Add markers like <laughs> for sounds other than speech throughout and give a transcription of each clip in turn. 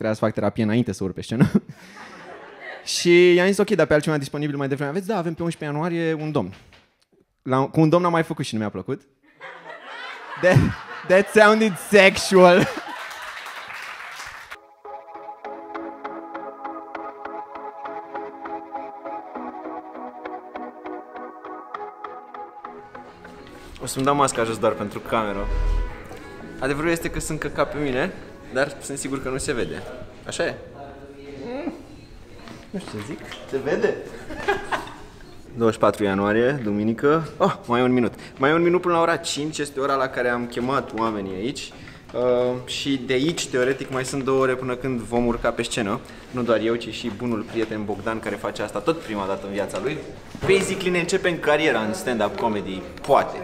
trebuia să fac terapie înainte să urc pe scenă. și i-am zis, ok, dar pe altceva disponibil mai devreme aveți? Da, avem pe 11 ianuarie un domn. La, cu un domn am mai făcut și nu mi-a plăcut. That, that sounded sexual. <laughs> O să-mi dau masca jos doar pentru cameră. Adevărul este că sunt căcat pe mine dar sunt sigur că nu se vede. Așa e? Mm. Nu știu ce zic. Se vede? 24 ianuarie, duminică. Oh, mai e un minut. Mai e un minut până la ora 5, este ora la care am chemat oamenii aici. Uh, și de aici, teoretic, mai sunt două ore până când vom urca pe scenă. Nu doar eu, ci și bunul prieten Bogdan, care face asta tot prima dată în viața lui. Basically ne începem cariera în stand-up comedy, poate.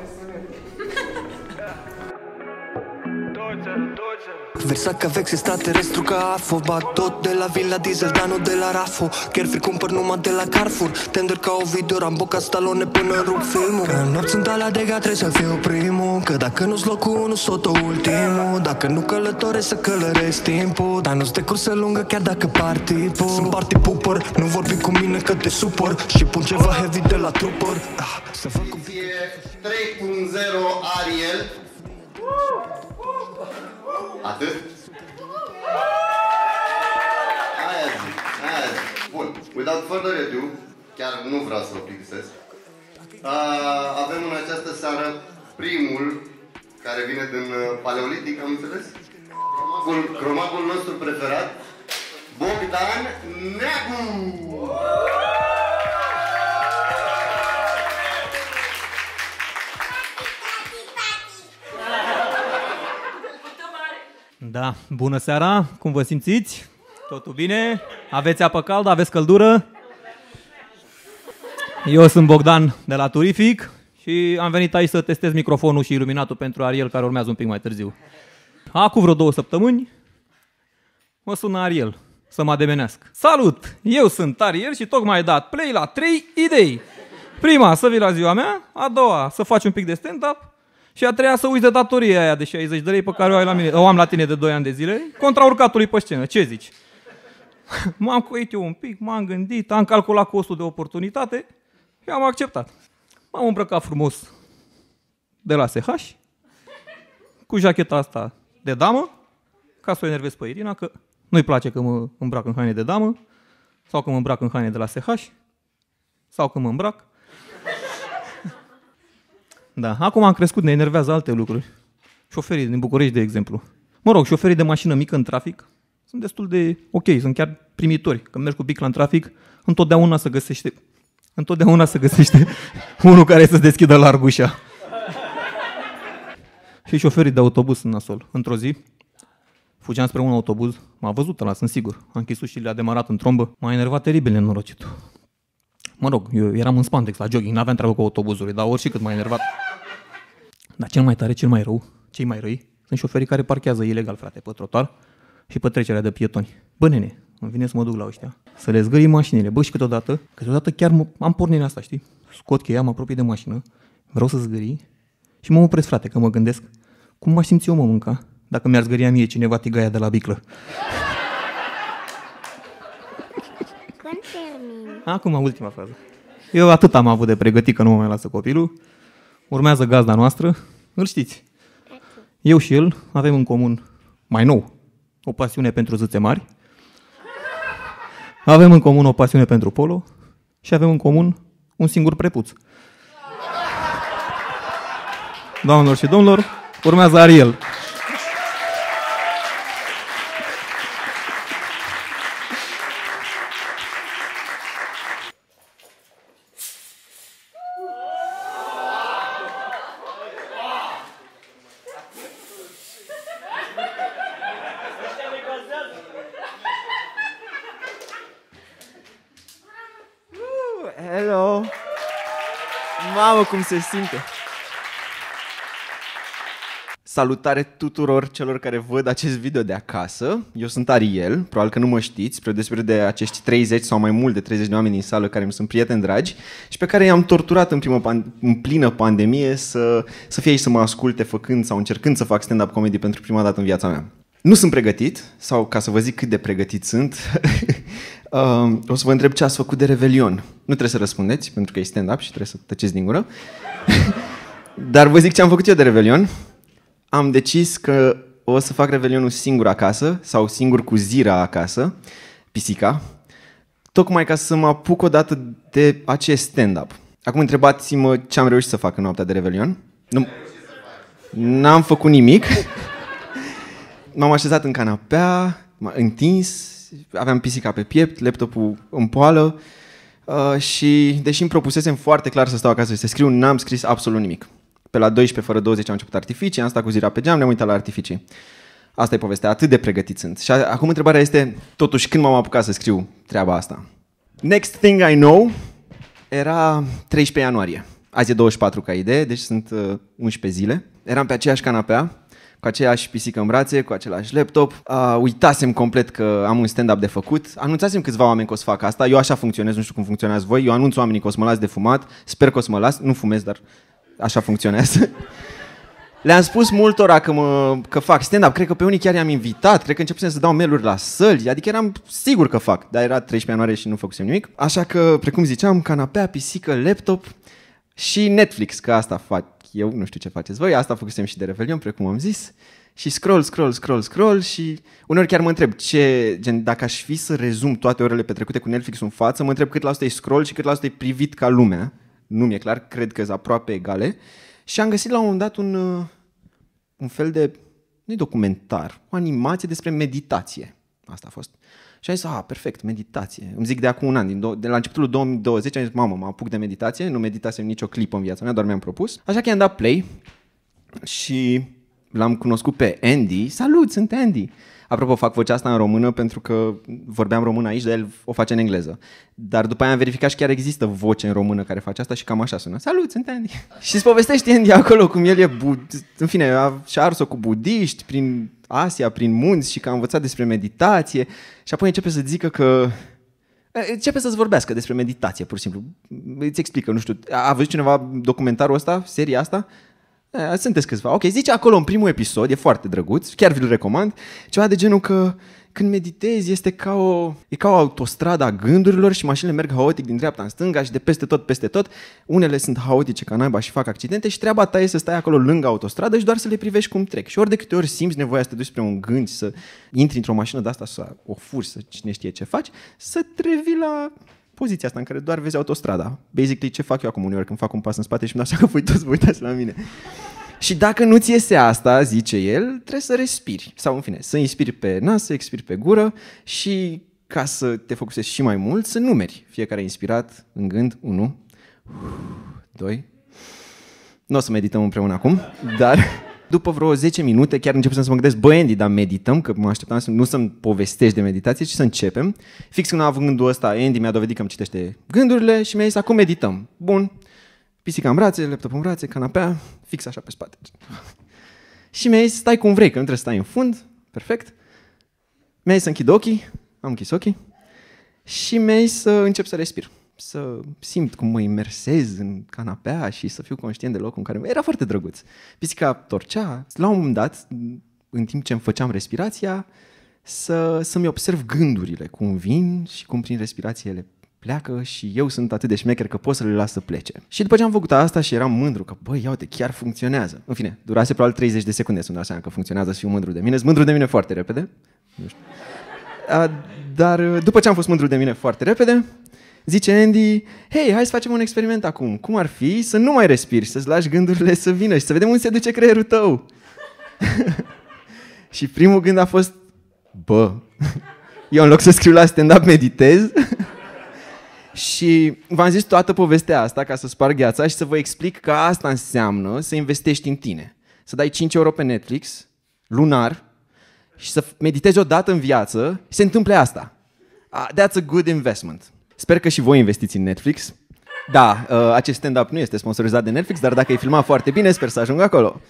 Versat ca vex extraterestru ca AFO afoba Tot de la Villa diesel, dar nu de la rafo Chiar fi cumpăr numai de la Carrefour Tender ca o video, am boca stalone până rup filmul Că nopți sunt la dega, trebuie să fiu primul Că dacă nu-s locul unu, soto ultimul Dacă nu călătoresc, să călăresc timpul Dar nu-s de cursă lungă, chiar dacă par tipul Sunt party pooper, nu vorbi cu mine că te supăr Și pun ceva heavy de la trooper ah, Să fac cu... 3.0 Ariel Atât? Aia zi, aia zi. Bun, without further ado, chiar nu vreau să o plictisesc, avem în această seară primul care vine din uh, Paleolitic, am înțeles? Cromacul, cromacul nostru preferat, Bogdan Neagu! Da, bună seara, cum vă simțiți? Totul bine? Aveți apă caldă, aveți căldură? Eu sunt Bogdan de la Turific și am venit aici să testez microfonul și iluminatul pentru Ariel care urmează un pic mai târziu. Acum vreo două săptămâni mă sună Ariel să mă ademenească. Salut! Eu sunt Ariel și tocmai ai dat play la trei idei. Prima, să vii la ziua mea, a doua, să faci un pic de stand-up și a treia să uiți de datoria aia de 60 de lei pe care o, ai la mine, o am la tine de 2 ani de zile, contra urcatului pe scenă. Ce zici? <laughs> m-am coit eu un pic, m-am gândit, am calculat costul de oportunitate și am acceptat. M-am îmbrăcat frumos de la SH, cu jacheta asta de damă, ca să o enervez pe Irina, că nu-i place că mă îmbrac în haine de damă, sau că mă îmbrac în haine de la SH, sau că mă îmbrac da, acum am crescut, ne enervează alte lucruri. Șoferii din București, de exemplu. Mă rog, șoferii de mașină mică în trafic sunt destul de ok, sunt chiar primitori. Când mergi cu bicla în trafic, întotdeauna se găsește, întotdeauna se găsește <laughs> unul care să deschidă larg ușa. <laughs> Și șoferii de autobuz în nasol. Într-o zi, fugeam spre un autobuz, m-a văzut ăla, sunt sigur. Am închis ușile, a demarat în trombă. M-a enervat teribil nenorocitul. Mă rog, eu eram în spandex la jogging, n-aveam treabă cu autobuzul, dar orice cât mai enervat. Dar cel mai tare, cel mai rău, cei mai răi, sunt șoferii care parchează ilegal, frate, pe trotuar și pe trecerea de pietoni. Bă, nene, îmi vine să mă duc la ăștia, să le zgârii mașinile. Bă, și câteodată, câteodată chiar m- am pornit asta, știi? Scot cheia, mă apropii de mașină, vreau să zgârii și mă opresc, frate, că mă gândesc cum m-aș simți eu mă mânca dacă mi-ar zgâria mie cineva tigaia de la biclă. Când termin? Acum, ultima fază. Eu atât am avut de pregătit că nu mă mai lasă copilul. Urmează gazda noastră. Îl știți. Eu și el avem în comun mai nou o pasiune pentru zâțe mari. Avem în comun o pasiune pentru polo și avem în comun un singur prepuț. Doamnelor și domnilor, urmează Ariel. Mamă, cum se simte! Salutare tuturor celor care văd acest video de acasă. Eu sunt Ariel, probabil că nu mă știți, spre despre de acești 30 sau mai mult de 30 de oameni din sală care îmi sunt prieteni dragi și pe care i-am torturat în, primă, în plină pandemie să, să fie aici să mă asculte făcând sau încercând să fac stand-up comedy pentru prima dată în viața mea. Nu sunt pregătit, sau ca să vă zic cât de pregătit sunt, <laughs> Uh, o să vă întreb ce ați făcut de Revelion. Nu trebuie să răspundeți, pentru că e stand-up și trebuie să tăceți din gură. <laughs> Dar vă zic ce am făcut eu de Revelion. Am decis că o să fac Revelionul singur acasă, sau singur cu Zira acasă, pisica, tocmai ca să mă apuc dată de acest stand-up. Acum întrebați-mă ce am reușit să fac în noaptea de Revelion. Nu... N-am făcut nimic. <laughs> M-am așezat în canapea, m-am întins, aveam pisica pe piept, laptopul în poală uh, și deși îmi propusesem foarte clar să stau acasă și să scriu, n-am scris absolut nimic. Pe la 12 fără 20 am început artificii, am stat cu zira pe geam, ne-am uitat la artificii. Asta e povestea, atât de pregătit sunt. Și acum întrebarea este, totuși, când m-am apucat să scriu treaba asta? Next thing I know era 13 ianuarie. Azi e 24 ca idee, deci sunt 11 uh, zile. Eram pe aceeași canapea, cu aceeași pisică în brațe, cu același laptop. Uh, uitasem complet că am un stand-up de făcut. Anunțasem câțiva oameni că o să fac asta. Eu așa funcționez, nu știu cum funcționați voi. Eu anunț oamenii că o să mă las de fumat. Sper că o să mă las. Nu fumez, dar așa funcționează. <laughs> Le-am spus multora că, mă, că fac stand-up, cred că pe unii chiar i-am invitat, cred că începusem să dau mail-uri la săli, adică eram sigur că fac, dar era 13 ianuarie și nu făcusem nimic. Așa că, precum ziceam, canapea, pisică, laptop și Netflix, că asta fac eu nu știu ce faceți voi, asta făcusem și de Revelion, precum am zis, și scroll, scroll, scroll, scroll și uneori chiar mă întreb ce, gen, dacă aș fi să rezum toate orele petrecute cu Netflix în față, mă întreb cât la asta e scroll și cât la asta e privit ca lumea. Nu mi-e clar, cred că sunt aproape egale. Și am găsit la un moment dat un, uh, un fel de, nu documentar, o animație despre meditație. Asta a fost. Și am zis, a, ah, perfect, meditație. Îmi zic de acum un an, din do- de la începutul 2020, am zis, mamă, mă apuc de meditație, nu meditasem nicio clipă în viața mea, doar mi-am propus. Așa că i-am dat play și l-am cunoscut pe Andy. Salut, sunt Andy! Apropo, fac vocea asta în română pentru că vorbeam română aici, dar el o face în engleză. Dar după aia am verificat și chiar există voce în română care face asta și cam așa sună. Salut, sunt Andy! <laughs> și îți povestește Andy acolo cum el e, bud- în fine, a, și-a ars-o cu budiști prin Asia, prin munți și că a învățat despre meditație și apoi începe să zică că Începe să-ți vorbească despre meditație, pur și simplu. Îți explică, nu știu, a văzut cineva documentarul ăsta, seria asta? Eh, sunteți câțiva. Ok, zice acolo în primul episod, e foarte drăguț, chiar vi-l recomand, ceva de genul că când meditezi este ca o, e ca o autostradă a gândurilor și mașinile merg haotic din dreapta în stânga și de peste tot, peste tot. Unele sunt haotice ca naiba și fac accidente și treaba ta e să stai acolo lângă autostradă și doar să le privești cum trec. Și ori de câte ori simți nevoia să te duci spre un gând să intri într-o mașină de asta, să o furi, să cine știe ce faci, să trevi la poziția asta în care doar vezi autostrada. Basically, ce fac eu acum uneori când fac un pas în spate și îmi dau seama că voi toți vă uitați la mine. Și dacă nu-ți iese asta, zice el, trebuie să respiri. Sau, în fine, să inspiri pe nas, să expiri pe gură și ca să te focusezi și mai mult, să numeri. Fiecare inspirat în gând, 1, 2. Nu o să medităm împreună acum, dar după vreo 10 minute chiar încep să mă gândesc, băi Andy, dar medităm? Că mă așteptam să nu să-mi povestești de meditație, ci să începem. Fix când am avut gândul ăsta, Andy mi-a dovedit că îmi citește gândurile și mi-a zis, acum medităm. Bun, pisica în brațe, laptop în brațe, canapea, fix așa pe spate. <laughs> și mi-a zis, stai cum vrei, că nu trebuie să stai în fund, perfect. Mi-a zis să închid ochii, am închis ochii și mi-a zis să încep să respir să simt cum mă imersez în canapea și să fiu conștient de locul în care... Era foarte drăguț. Pisica torcea. La un moment dat, în timp ce îmi făceam respirația, să, să-mi observ gândurile, cum vin și cum prin respirație ele pleacă și eu sunt atât de șmecher că pot să le las să plece. Și după ce am făcut asta și eram mândru că, băi, iau de chiar funcționează. În fine, durase probabil 30 de secunde să-mi dau seama că funcționează și fiu mândru de mine. Sunt mândru de mine foarte repede. Nu știu. A, dar după ce am fost mândru de mine foarte repede, zice Andy, hei, hai să facem un experiment acum. Cum ar fi să nu mai respiri, să-ți lași gândurile să vină și să vedem unde se duce creierul tău? <laughs> și primul gând a fost, bă, <laughs> eu în loc să scriu la stand-up meditez. <laughs> și v-am zis toată povestea asta ca să spar gheața și să vă explic că asta înseamnă să investești în tine. Să dai 5 euro pe Netflix, lunar, și să meditezi o dată în viață, se întâmple asta. That's a good investment. Sper că și voi investiți în Netflix. Da, uh, acest stand-up nu este sponsorizat de Netflix, dar dacă e filmat foarte bine, sper să ajung acolo.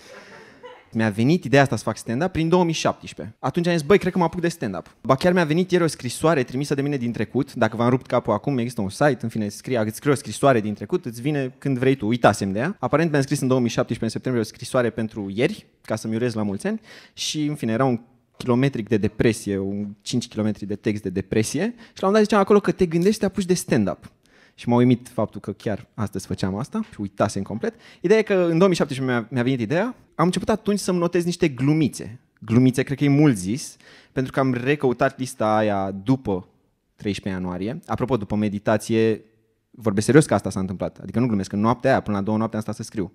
Mi-a venit ideea asta să fac stand-up prin 2017. Atunci am zis, băi, cred că mă apuc de stand-up. Ba chiar mi-a venit ieri o scrisoare trimisă de mine din trecut. Dacă v-am rupt capul acum, există un site, în fine, scrie, îți scrie o scrisoare din trecut, îți vine când vrei tu. Uitasem de ea. Aparent mi-am scris în 2017, în septembrie, o scrisoare pentru ieri, ca să-mi urez la mulți ani. Și, în fine, era un kilometric de depresie, 5 km de text de depresie și la un moment dat ziceam acolo că te gândești te apuci de stand-up. Și m-a uimit faptul că chiar astăzi făceam asta și uitasem complet. Ideea e că în 2017 mi-a, mi-a venit ideea, am început atunci să-mi notez niște glumițe. Glumițe, cred că e mult zis, pentru că am recăutat lista aia după 13 ianuarie. Apropo, după meditație, vorbesc serios că asta s-a întâmplat. Adică nu glumesc, că noaptea aia, până la două am stat să scriu.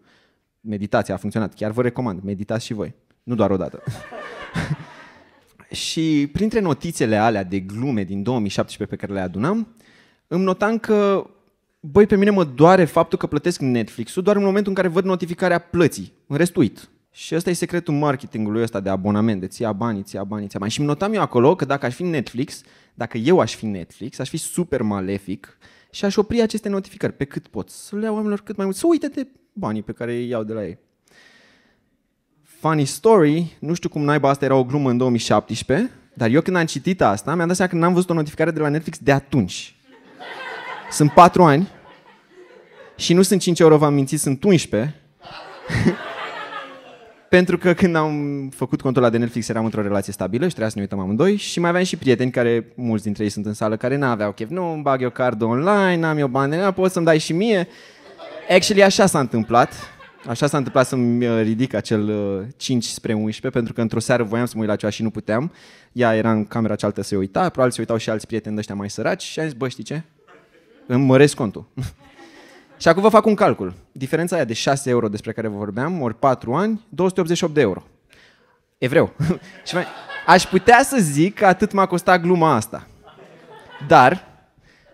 Meditația a funcționat. Chiar vă recomand, meditați și voi. Nu doar o dată. <laughs> Și printre notițele alea de glume din 2017 pe care le adunam, îmi notam că, băi, pe mine mă doare faptul că plătesc Netflix-ul doar în momentul în care văd notificarea plății, în rest uit. Și ăsta e secretul marketingului ăsta de abonament, de ți-a banii, ți-a banii, ți-a banii. Și îmi notam eu acolo că dacă aș fi Netflix, dacă eu aș fi Netflix, aș fi super malefic și aș opri aceste notificări pe cât pot. Să le iau oamenilor cât mai mult, să uite de banii pe care îi iau de la ei. Funny story, nu știu cum naiba asta era o glumă în 2017, dar eu când am citit asta, mi-am dat seama că n-am văzut o notificare de la Netflix de atunci. Sunt 4 ani și nu sunt 5 euro, v-am mințit, sunt 11. <laughs> Pentru că când am făcut contul de Netflix eram într-o relație stabilă și trebuia să ne uităm amândoi și mai aveam și prieteni care, mulți dintre ei sunt în sală, care n-aveau chef. Nu, îmi bag eu cardul online, n-am eu bani, pot să-mi dai și mie. Actually, așa s-a întâmplat. Așa s-a întâmplat să-mi uh, ridic acel 5 uh, spre 11, pentru că într-o seară voiam să mă uit la ceva și nu puteam. Ea era în camera cealaltă să uita, probabil se uitau și alți prieteni ăștia mai săraci și am zis, bă, știi ce? Îmi măresc contul. <laughs> și acum vă fac un calcul. Diferența aia de 6 euro despre care vă vorbeam, ori 4 ani, 288 de euro. Evreu. <laughs> și mai... Aș putea să zic că atât m-a costat gluma asta. Dar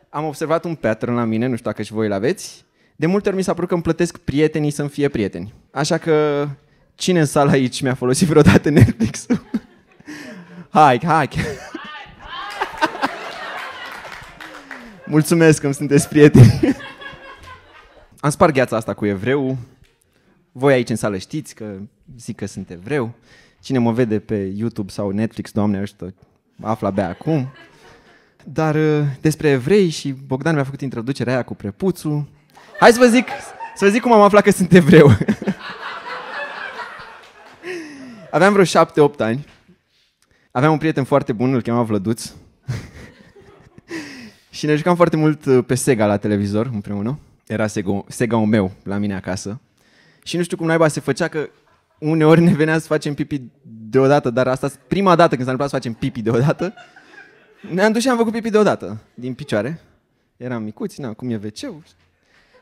am observat un pattern la mine, nu știu dacă și voi îl aveți, de multe ori mi s-a părut că îmi plătesc prietenii să-mi fie prieteni. Așa că cine în sală aici mi-a folosit vreodată netflix <laughs> hai, hai! <laughs> Mulțumesc că îmi sunteți prieteni. <laughs> Am spart gheața asta cu evreu. Voi aici în sală știți că zic că sunt evreu. Cine mă vede pe YouTube sau Netflix, doamne ăștia, află bea acum. Dar uh, despre evrei și Bogdan mi-a făcut introducerea aia cu prepuțul. Hai să vă zic, să vă zic cum am aflat că sunt evreu. <laughs> Aveam vreo șapte, opt ani. Aveam un prieten foarte bun, îl chema Vlăduț. <laughs> și ne jucam foarte mult uh, pe Sega la televizor împreună. Era Sega, meu la mine acasă. Și nu știu cum naiba se făcea că uneori ne venea să facem pipi deodată, dar asta prima dată când s-a întâmplat să facem pipi deodată. Ne-am dus și am făcut pipi deodată, din picioare. Eram micuți, na, cum e wc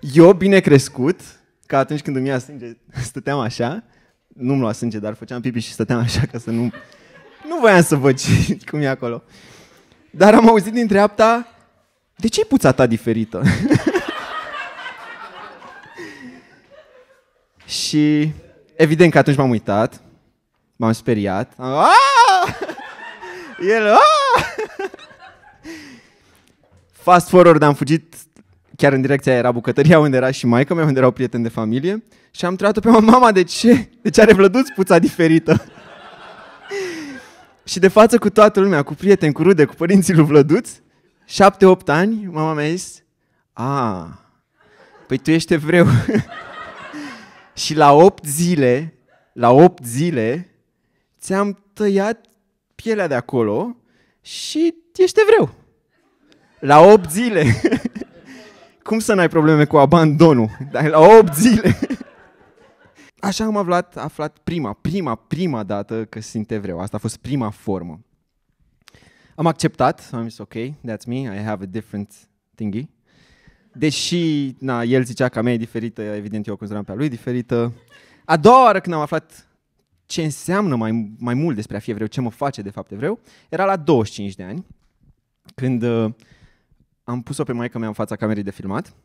eu, bine crescut, ca atunci când îmi ia sânge, <laughs> stăteam așa, nu-mi lua sânge, dar făceam pipi și stăteam așa ca să nu... Nu voiam să văd ce, <laughs> cum e acolo. Dar am auzit din dreapta, de ce e puța ta diferită? <laughs> și evident că atunci m-am uitat, m-am speriat. Am, El, Fast forward, am fugit chiar în direcția aia era bucătăria unde era și maica mea, unde erau prieteni de familie și am întrebat-o pe mama, mama, de ce? De ce are vlăduț puța diferită? <laughs> și de față cu toată lumea, cu prieteni, cu rude, cu părinții lui Vlăduț, șapte-opt ani, mama mea a zis, a, păi tu ești evreu. <laughs> și la opt zile, la opt zile, ți-am tăiat pielea de acolo și ești evreu. La opt zile. <laughs> Cum să n-ai probleme cu abandonul? <laughs> Dar la 8 zile... <laughs> Așa am aflat, aflat prima, prima, prima dată că sunt evreu. Asta a fost prima formă. Am acceptat, am zis ok, that's me, I have a different thingy. Deși, na, el zicea că a mea e diferită, evident eu o consideram pe a lui diferită. A doua oară când am aflat ce înseamnă mai, mai mult despre a fi evreu, ce mă face de fapt evreu, era la 25 de ani, când uh, am pus-o pe maica mea în fața camerei de filmat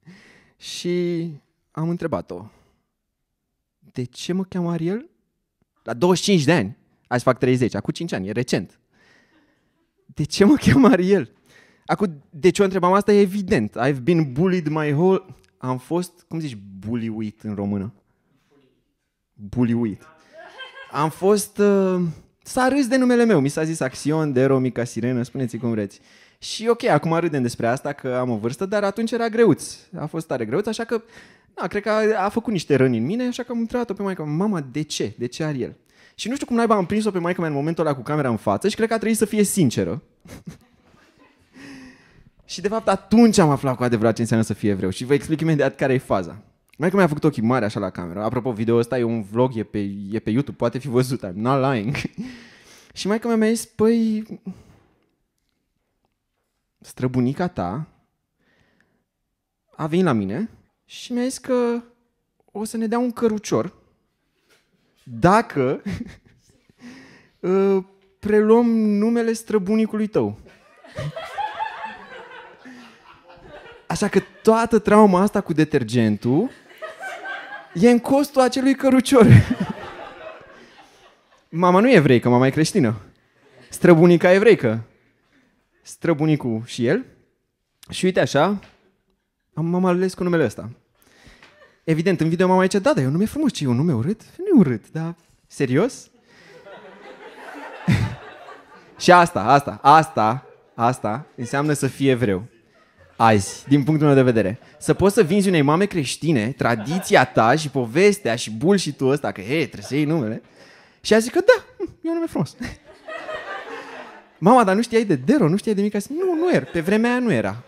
<laughs> și am întrebat-o. De ce mă cheamă Ariel? La 25 de ani. Azi fac 30, acum 5 ani, e recent. De ce mă cheamă Ariel? Acum, de ce o întrebam asta e evident. I've been bullied my whole... Am fost, cum zici, bullyuit în română? Bullyuit. Am fost... Uh... S-a râs de numele meu, mi s-a zis Axion, Dero, Mica Sirenă, spuneți cum vreți. Uh, și ok, acum râdem despre asta că am o vârstă, dar atunci era greuț. A fost tare greuț, așa că da, cred că a, a făcut niște răni în mine, așa că am întrebat-o pe maică, mama, de ce? De ce are el? Și nu știu cum naiba am prins-o pe maică în momentul ăla cu camera în față și cred că a trebuit să fie sinceră. <laughs> și de fapt atunci am aflat cu adevărat ce înseamnă să fie evreu și vă explic imediat care e faza. Mai că mi-a făcut ochii mari așa la cameră. Apropo, video ăsta e un vlog, e pe, e pe YouTube, poate fi văzut, I'm not lying. <laughs> și mai că mi-a zis, păi, străbunica ta a venit la mine și mi-a zis că o să ne dea un cărucior dacă <laughs> ă, preluăm numele străbunicului tău. Așa că toată trauma asta cu detergentul e în costul acelui cărucior. <laughs> Mama nu e evreică, mama e creștină. Străbunica evreică străbunicul și el. Și uite așa, am, am ales cu numele ăsta. Evident, în video m-am mai da da, eu e un nume frumos, ce e un nume urât? Nu e urât, dar serios? <laughs> și asta, asta, asta, asta înseamnă să fie evreu. Azi, din punctul meu de vedere. Să poți să vinzi unei mame creștine tradiția ta și povestea și bullshit-ul ăsta, că, hei, trebuie să iei numele. Și a zis că da, e un nume frumos. <laughs> Mama, dar nu știai de Dero, nu știai de mica? Nu, nu era. Pe vremea aia nu era.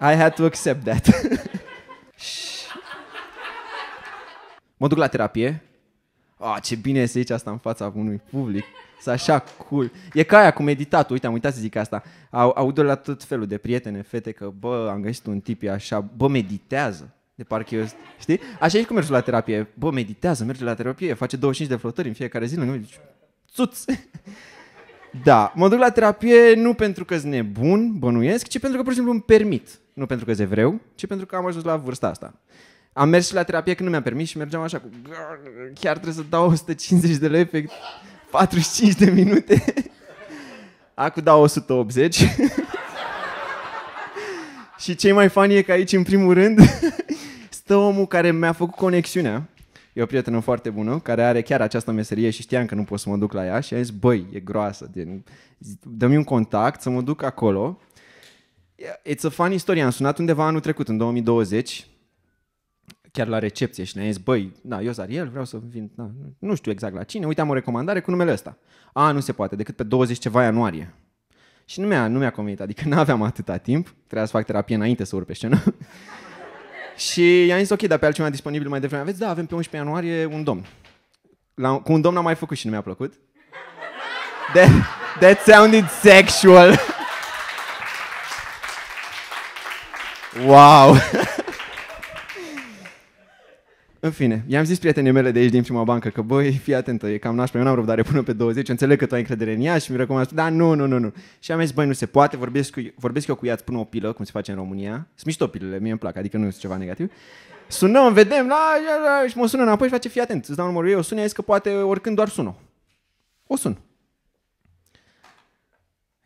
I had to accept that. <laughs> mă duc la terapie. oh, ce bine să zici asta în fața unui public. Să așa cool. E ca aia cu meditatul, uite, am uitat să zic asta. Au, aud la tot felul de prietene, fete, că bă, am găsit un tip, e așa, bă, meditează. De parcă eu, știi? Așa e cum mergi la terapie. Bă, meditează, merge la terapie, face 25 de flotări în fiecare zi. Nu, țuț. Da, mă duc la terapie nu pentru că sunt nebun, bănuiesc, ci pentru că pur și simplu îmi permit. Nu pentru că sunt vreu, ci pentru că am ajuns la vârsta asta. Am mers și la terapie când nu mi-am permis și mergeam așa cu... Chiar trebuie să dau 150 de lei pe 45 de minute. Acum dau 180. și cei mai fani e că aici, în primul rând, stă omul care mi-a făcut conexiunea E o prietenă foarte bună care are chiar această meserie și știam că nu pot să mă duc la ea și a zis, băi, e groasă, dă-mi un contact să mă duc acolo. It's a funny story, am sunat undeva anul trecut, în 2020, chiar la recepție și ne-a zis, băi, na, da, eu Zariel, vreau să vin, da, nu știu exact la cine, uite, am o recomandare cu numele ăsta. A, nu se poate, decât pe 20 ceva ianuarie. Și nu mi-a, nu mi-a convenit, adică <laughs> nu aveam atâta timp, trebuia să fac terapie înainte să urc pe scenă. <laughs> Și i-am zis, ok, dar pe altcineva disponibil mai devreme aveți? Da, avem pe 11 ianuarie un domn. La, cu un domn am mai făcut și nu mi-a plăcut. That, that sounded sexual. <laughs> wow. <laughs> În fine, i-am zis prietenii mele de aici din prima bancă că, băi, fii atentă, e cam nașpa, eu n-am răbdare până pe 20, înțeleg că tu ai încredere în ea și mi recomand, da, nu, nu, nu, nu. Și am zis, băi, nu se poate, vorbesc, cu, vorbesc eu cu ea, îți pun o pilă, cum se face în România. Sunt mișto pilele, mie îmi plac, adică nu este ceva negativ. Sunăm, vedem, la, la, la, și mă sună înapoi și face, fii atent, îți dau numărul o sună, că poate oricând doar sună. O sun.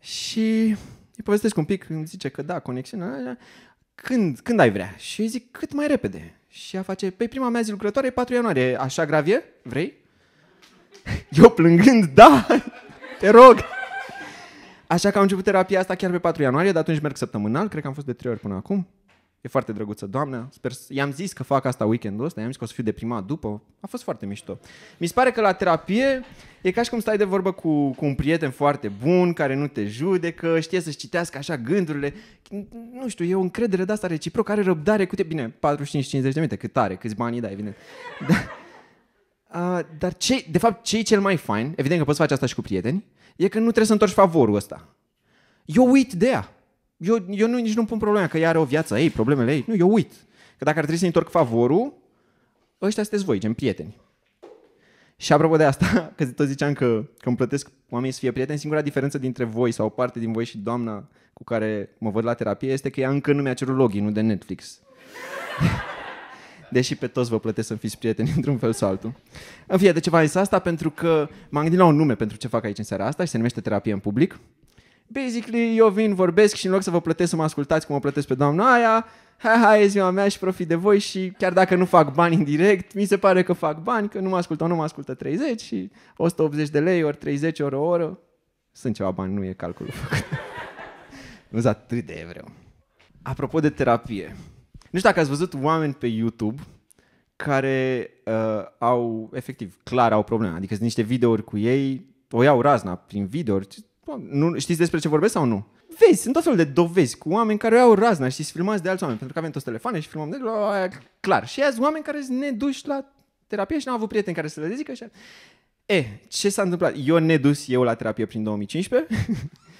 Și îi povestesc un pic, îmi zice că da, conexiunea, când, când ai vrea? Și eu zic, cât mai repede. Și ea face, pe păi, prima mea zi lucrătoare 4 ianuarie, așa gravie? Vrei? <laughs> Eu plângând, da, te rog. Așa că am început terapia asta chiar pe 4 ianuarie, de atunci merg săptămânal, cred că am fost de 3 ori până acum. E foarte drăguță doamna. Sper, i-am zis că fac asta weekendul ăsta, i-am zis că o să fiu deprimat după. A fost foarte mișto. Mi se pare că la terapie e ca și cum stai de vorbă cu, cu un prieten foarte bun, care nu te judecă, știe să-și citească așa gândurile. Nu știu, e o încredere de asta reciprocă, are răbdare cu te. Bine, 45-50 de minute, cât are, câți bani dai, evident. <laughs> Dar, uh, dar ce, de fapt, ce e cel mai fain, evident că poți face asta și cu prieteni, e că nu trebuie să întorci favorul ăsta. Eu uit de ea. Eu, eu nu, nici nu pun problema că ea are o viață ei, problemele ei. Nu, eu uit. Că dacă ar trebui să-i întorc favorul, ăștia sunteți voi, gen prieteni. Și apropo de asta, <laughs> că tot ziceam că, că îmi plătesc oamenii să fie prieteni, singura diferență dintre voi sau parte din voi și doamna cu care mă văd la terapie este că ea încă nu mi-a cerut login de Netflix. <laughs> Deși pe toți vă plătesc să fiți prieteni <laughs> într-un fel sau altul. În fine, de ce v-am zis asta? Pentru că m-am gândit la un nume pentru ce fac aici în seara asta și se numește terapie în public basically eu vin, vorbesc și în loc să vă plătesc să mă ascultați cum o plătesc pe doamna aia, hai, hai, e ziua mea și profit de voi și chiar dacă nu fac bani în direct, mi se pare că fac bani, că nu mă ascultă, nu mă ascultă 30 și 180 de lei ori 30 ori o oră. Sunt ceva bani, nu e calculul făcut. <laughs> nu atât de evreu. Apropo de terapie, nu știu dacă ați văzut oameni pe YouTube care uh, au, efectiv, clar au probleme. Adică sunt niște videouri cu ei, o iau razna prin video, nu, știți despre ce vorbesc sau nu? Vezi, sunt tot felul de dovezi cu oameni care au razna și filmați de alți oameni, pentru că avem toți telefoane și filmăm de la, clar. Și azi oameni care ne duci la terapie și n-au avut prieteni care să le zică așa. E, ce s-a întâmplat? Eu ne dus eu la terapie prin 2015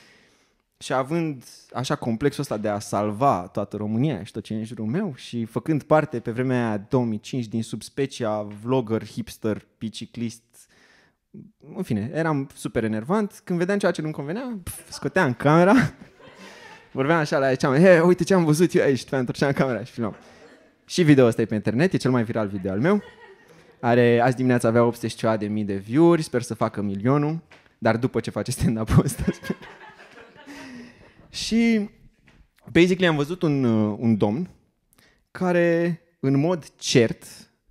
<laughs> și având așa complexul ăsta de a salva toată România și tot ce e în jurul meu și făcând parte pe vremea aia 2005 din subspecia vlogger, hipster, biciclist, în fine, eram super enervant. Când vedeam ceea ce nu-mi convenea, pf, scoteam camera, <laughs> vorbeam așa la aici, hey, uite ce am văzut eu aici, te întorceam camera și filmam. Și video ăsta e pe internet, e cel mai viral video al meu. Are, azi dimineața avea 80 ceva de mii de view sper să facă milionul, dar după ce face stand up ăsta. <laughs> și basically am văzut un, uh, un domn care în mod cert,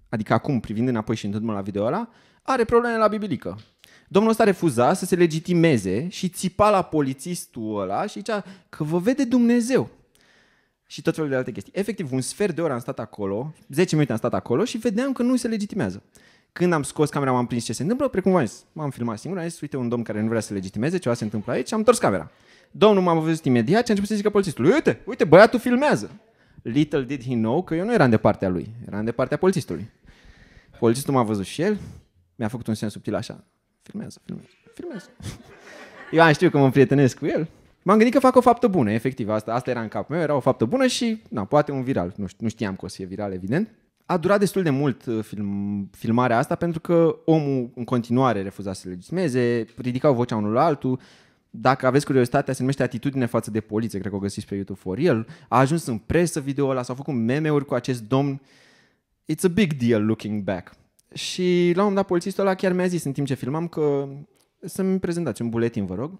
adică acum privind înapoi și întotdeauna la video ăla, are probleme la bibilică. Domnul ăsta refuza să se legitimeze și țipa la polițistul ăla și zicea că vă vede Dumnezeu. Și tot felul de alte chestii. Efectiv, un sfert de oră am stat acolo, 10 minute am stat acolo și vedeam că nu se legitimează. Când am scos camera, m-am prins ce se întâmplă, precum v-am zis, m-am filmat singur, am zis, uite, un domn care nu vrea să legitimeze, ceva se întâmplă aici, am întors camera. Domnul m-a văzut imediat și a început să zică polițistul, uite, uite, băiatul filmează. Little did he know că eu nu eram de partea lui, eram de partea polițistului. Polițistul m-a văzut și el, mi-a făcut un sens subtil așa. Filmează, filmează, filmează. <laughs> Eu am știu că mă prietenesc cu el. M-am gândit că fac o faptă bună, efectiv. Asta, asta era în capul meu, era o faptă bună și, na, poate un viral. Nu, nu știam că o să fie viral, evident. A durat destul de mult uh, film, filmarea asta pentru că omul în continuare refuza să legismeze, ridicau vocea unul la altul. Dacă aveți curiozitatea, se numește atitudine față de poliție, cred că o găsiți pe YouTube for el. A ajuns în presă video ăla, s-au făcut meme-uri cu acest domn. It's a big deal looking back. Și la un moment dat polițistul ăla chiar mi-a zis în timp ce filmam că să-mi prezentați un buletin, vă rog.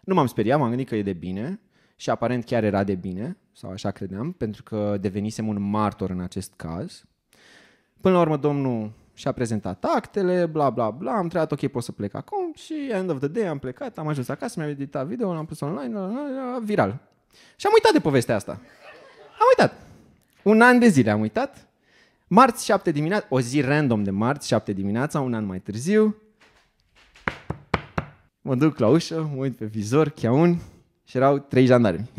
Nu m-am speriat, m-am gândit că e de bine și aparent chiar era de bine, sau așa credeam, pentru că devenisem un martor în acest caz. Până la urmă, domnul și-a prezentat actele, bla bla bla, am treat, ok, pot să plec acum și end of the day am plecat, am ajuns acasă, mi-am editat video, l-am pus online, la, la, la, viral. Și am uitat de povestea asta. Am uitat. Un an de zile am uitat Marți 7 dimineața, o zi random de marți 7 dimineața, un an mai târziu, mă duc la ușă, mă uit pe vizor, cheaun și erau trei jandarmi.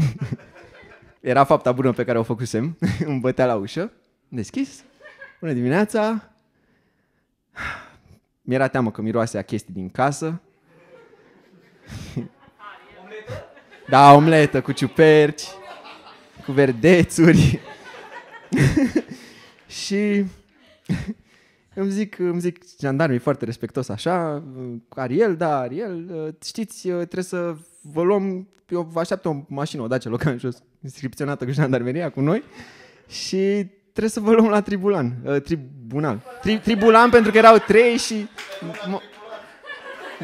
<laughs> Era fapta bună pe care o făcusem, <laughs> îmi bătea la ușă, deschis, bună dimineața, mi-era teamă că miroase a chestii din casă. <laughs> da, omletă cu ciuperci, cu verdețuri. Și <laughs> îmi zic, îmi zic jandarmii foarte respectos așa, Ariel, da, Ariel, ă, știți, ă, trebuie să vă luăm, eu vă așteaptă o mașină, o Dacia în jos, inscripționată cu jandarmeria, cu noi, și trebuie să vă luăm la tribulan, uh, tribunal. Tri, tribulan pentru că erau trei și... <laughs>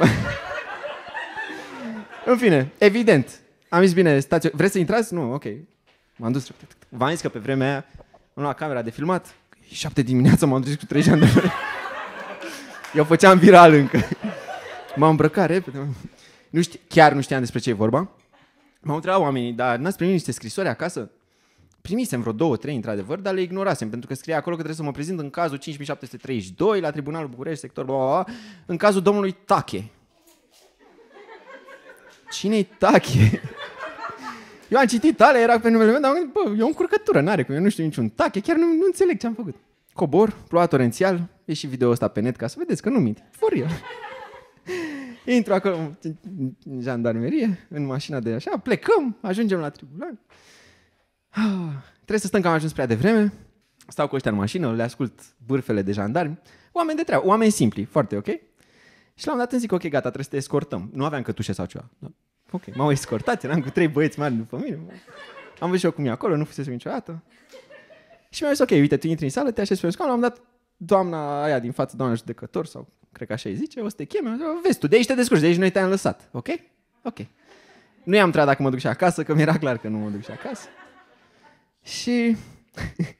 În fine, evident. Am zis, bine, stați, vreți să intrați? Nu, ok. M-am dus. V-am zis că pe vremea aia am luat camera de filmat, 7 dimineața m-am trezit cu 30 ani de vreme. Eu făceam viral încă. M-am îmbrăcat repede. Nu știu, chiar nu știam despre ce e vorba. M-au întrebat oamenii, dar n-ați primit niște scrisori acasă? Primisem vreo două, trei, într-adevăr, dar le ignorasem, pentru că scrie acolo că trebuie să mă prezint în cazul 5732 la Tribunalul București, sector, bla, bla, bla, în cazul domnului Tache. Cine-i Tache? Eu am citit alea, era pe numele meu, dar am gândit, bă, e o încurcătură, n-are cum, eu nu știu niciun tac, chiar nu, nu înțeleg ce am făcut. Cobor, ploua torențial, e și video ăsta pe net ca să vedeți că nu mint. real. <laughs> Intru acolo în jandarmerie, în mașina de așa, plecăm, ajungem la tribunal. Ah, trebuie să stăm că am ajuns prea devreme. Stau cu ăștia în mașină, le ascult bârfele de jandarmi. Oameni de treabă, oameni simpli, foarte ok. Și la un dat îmi zic, ok, gata, trebuie să te escortăm. Nu aveam cătușe sau ceva. Ok, m-au escortat, eram cu trei băieți mari după mine. Am văzut și eu cum e acolo, nu fusese niciodată. Și mi-a zis, ok, uite, tu intri în sală, te așezi pe scaun, am dat doamna aia din față, doamna judecător, sau cred că așa îi zice, o să te cheme, zis, vezi tu, de aici te descurci, de aici noi te-am lăsat, ok? Ok. Nu i-am întrebat dacă mă duc și acasă, că mi-era clar că nu mă duc și acasă. Și <laughs>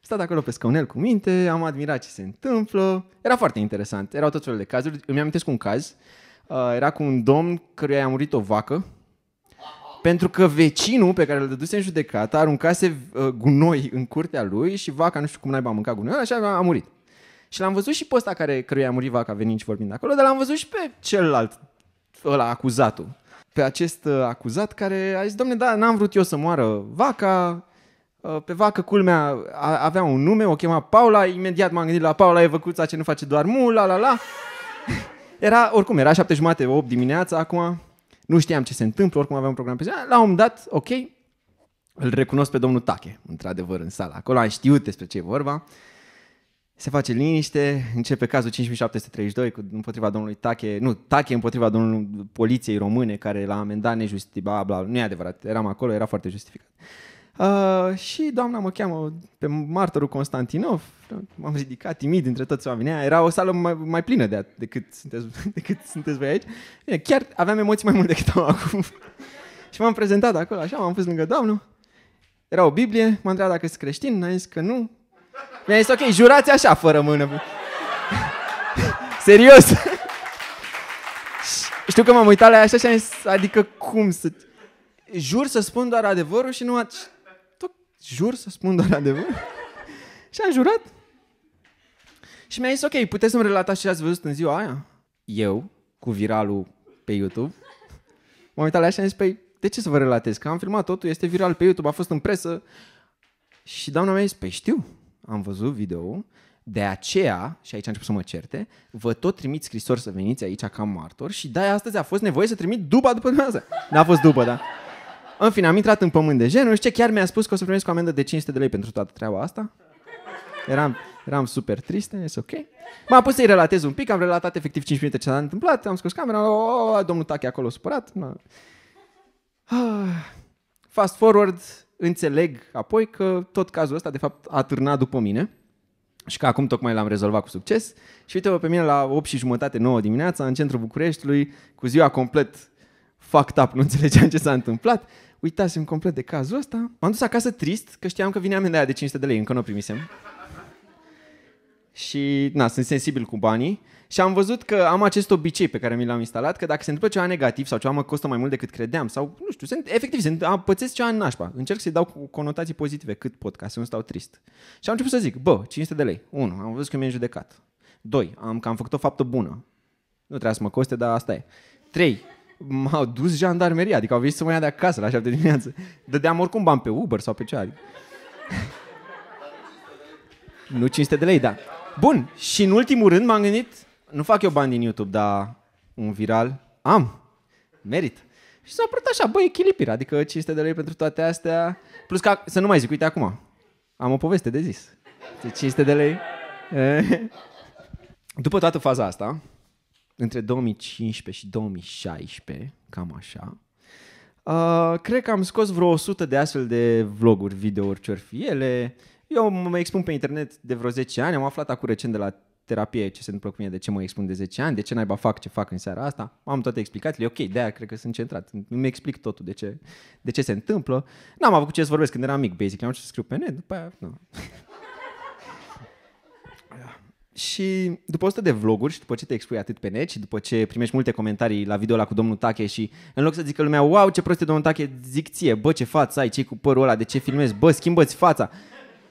stat acolo pe scaunel cu minte, am admirat ce se întâmplă. Era foarte interesant, erau tot felul de cazuri. Îmi amintesc un caz Uh, era cu un domn căruia i-a murit o vacă pentru că vecinul pe care îl dăduse în judecată aruncase uh, gunoi în curtea lui și vaca, nu știu cum n a mâncat gunoi, așa a murit. Și l-am văzut și pe ăsta care, căruia a murit vaca venind și vorbind acolo, dar l-am văzut și pe celălalt, ăla acuzatul. Pe acest uh, acuzat care a zis, domne, da, n-am vrut eu să moară vaca, uh, pe vacă, culmea, a, avea un nume, o chema Paula, imediat m-am gândit la Paula văcuța ce nu face doar mu, la la la. Era, oricum, era șapte jumate, 8 dimineața acum, nu știam ce se întâmplă, oricum aveam program pe zi. La un moment dat, ok, îl recunosc pe domnul Tache, într-adevăr, în sala. Acolo am știut despre ce e vorba. Se face liniște, începe cazul 5732 cu, împotriva domnului Tache, nu, Tache împotriva domnului poliției române care l-a amendat nejustificat, bla, bla, nu e adevărat, eram acolo, era foarte justificat. Uh, Uh, și doamna mă cheamă pe martorul Constantinov, m-am ridicat timid între toți oamenii Era o sală mai, mai plină de, decât, sunteți, <laughs> decât sunteți voi aici. Bine, chiar aveam emoții mai mult decât am acum. <laughs> și m-am prezentat acolo, așa, m-am pus lângă doamnă. Era o Biblie, m-a întrebat dacă sunt creștin, n-a zis că nu. Mi-a zis, ok, jurați așa, fără mână. <laughs> Serios. Știu că m-am uitat la ea așa și am zis, adică cum să... Jur să spun doar adevărul și nu jur să spun doar adevăr. și am jurat. Și mi-a zis, ok, puteți să-mi relatați ce ați văzut în ziua aia? Eu, cu viralul pe YouTube, m-am uitat la ea și am zis, păi, de ce să vă relatez? Că am filmat totul, este viral pe YouTube, a fost în presă. Și doamna mi-a zis, păi știu, am văzut video de aceea, și aici a început să mă certe, vă tot trimit scrisori să veniți aici ca martor și de astăzi a fost nevoie să trimit dupa după dumneavoastră. N-a fost după, da? În fine, am intrat în pământ de genul și ce chiar mi-a spus că o să primesc o amendă de 500 de lei pentru toată treaba asta. Eram, eram super triste, este ok. M-a pus să-i relatez un pic, am relatat efectiv 5 minute ce s-a întâmplat, am scos camera, o, o, o, domnul Tache acolo supărat. Ah, fast forward, înțeleg apoi că tot cazul ăsta de fapt a târnat după mine și că acum tocmai l-am rezolvat cu succes. Și uite-vă pe mine la 8 și jumătate, 9 dimineața, în centrul Bucureștiului, cu ziua complet fucked up, nu înțelegeam ce s-a întâmplat uitasem complet de cazul ăsta. M-am dus acasă trist, că știam că vine amenda de 500 de lei, încă nu o primisem. Și, na, sunt sensibil cu banii. Și am văzut că am acest obicei pe care mi l-am instalat, că dacă se întâmplă ceva negativ sau ceva mă costă mai mult decât credeam, sau, nu știu, sunt, efectiv, sunt, am pățesc ceva în nașpa. Încerc să-i dau cu conotații pozitive cât pot, ca să nu stau trist. Și am început să zic, bă, 500 de lei. 1. Am văzut că mi-e judecat. 2. Am, că am făcut o faptă bună. Nu trebuie să mă coste, dar asta e. 3 m-au dus jandarmeria, adică au venit să mă ia de acasă la 7 dimineață. Dădeam oricum bani pe Uber sau pe ce adică. <laughs> nu 500 de lei, da. Bun, și în ultimul rând m-am gândit, nu fac eu bani din YouTube, dar un viral am, merit. Și s-a părut așa, băi, echilibr, adică 500 de lei pentru toate astea. Plus că, să nu mai zic, uite acum, am o poveste de zis. 500 deci de lei. <laughs> După toată faza asta, între 2015 și 2016, cam așa, Uh, cred că am scos vreo 100 de astfel de vloguri, videouri, ce fi ele. Eu mă expun pe internet de vreo 10 ani, am aflat acum recent de la terapie ce se întâmplă cu mine, de ce mă expun de 10 ani, de ce naiba fac ce fac în seara asta. Am toate explicațiile, ok, de-aia cred că sunt centrat. Îmi explic totul de ce, de ce se întâmplă. N-am avut cu ce să vorbesc când eram mic, basic, am ce să scriu pe net, după aia, nu. <laughs> Și după 100 de vloguri și după ce te expui atât pe net și după ce primești multe comentarii la video cu domnul Tache și în loc să zică lumea, wow, ce prost e domnul Tache, zic ție, bă, ce față ai, ce cu părul ăla, de ce filmezi, bă, schimbă-ți fața.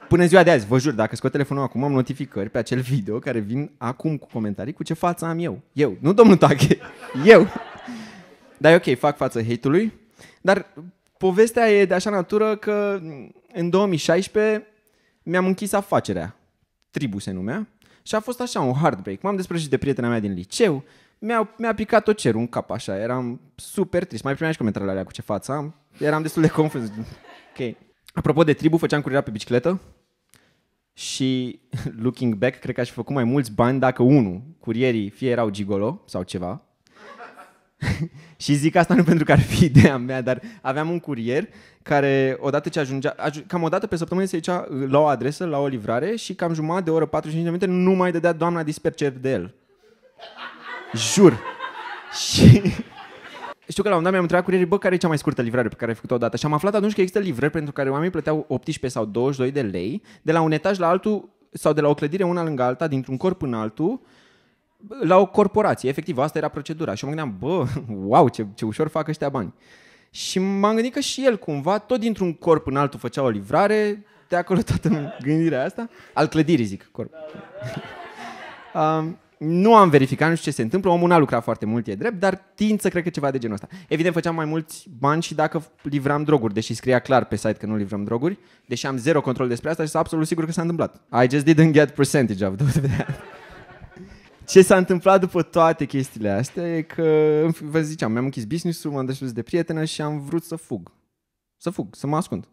Până ziua de azi, vă jur, dacă scot telefonul acum, am notificări pe acel video care vin acum cu comentarii cu ce față am eu. Eu, nu domnul Tache, <laughs> eu. Dar e ok, fac față hate-ului, dar povestea e de așa natură că în 2016 mi-am închis afacerea. Tribu se numea și a fost așa, un heartbreak. M-am despărțit de prietena mea din liceu, mi-a, mi-a picat tot cerul în cap așa, eram super trist. Mai primeam și comentariile alea cu ce față am, eram destul de confuz. ok. Apropo de tribu, făceam curierea pe bicicletă și, <laughs> looking back, cred că aș fi făcut mai mulți bani dacă, unul, curierii fie erau gigolo sau ceva, <laughs> și zic asta nu pentru că ar fi ideea mea, dar aveam un curier care odată ce ajungea, aj- cam odată pe săptămână se zicea la o adresă, la o livrare și cam jumătate de oră, 45 de minute, nu mai dădea doamna dispercer de el. Jur. <laughs> și știu că la un moment dat mi-am întrebat curierii, bă, care e cea mai scurtă livrare pe care ai făcut-o odată? Și am aflat atunci că există livrări pentru care oamenii plăteau 18 sau 22 de lei, de la un etaj la altul sau de la o clădire una lângă alta, dintr-un corp în altul, la o corporație, efectiv, asta era procedura. Și mă gândeam, bă, <laughs> wow, ce, ce ușor fac ăștia bani. Și m-am gândit că și el cumva, tot dintr-un corp în altul făcea o livrare, de acolo <laughs> toată gândirea asta, al clădirii, zic, corp. um, <laughs> nu am verificat, nu știu ce se întâmplă, omul n-a lucrat foarte mult, e drept, dar tind să cred că ceva de genul ăsta. Evident, făceam mai mulți bani și dacă livram droguri, deși scria clar pe site că nu livram droguri, deși am zero control despre asta și sunt absolut sigur că s-a întâmplat. I just didn't get percentage of that. Ce s-a întâmplat după toate chestiile astea e că, vă ziceam, mi-am închis business-ul, m-am desfăcut de prietenă și am vrut să fug. Să fug, să mă ascund.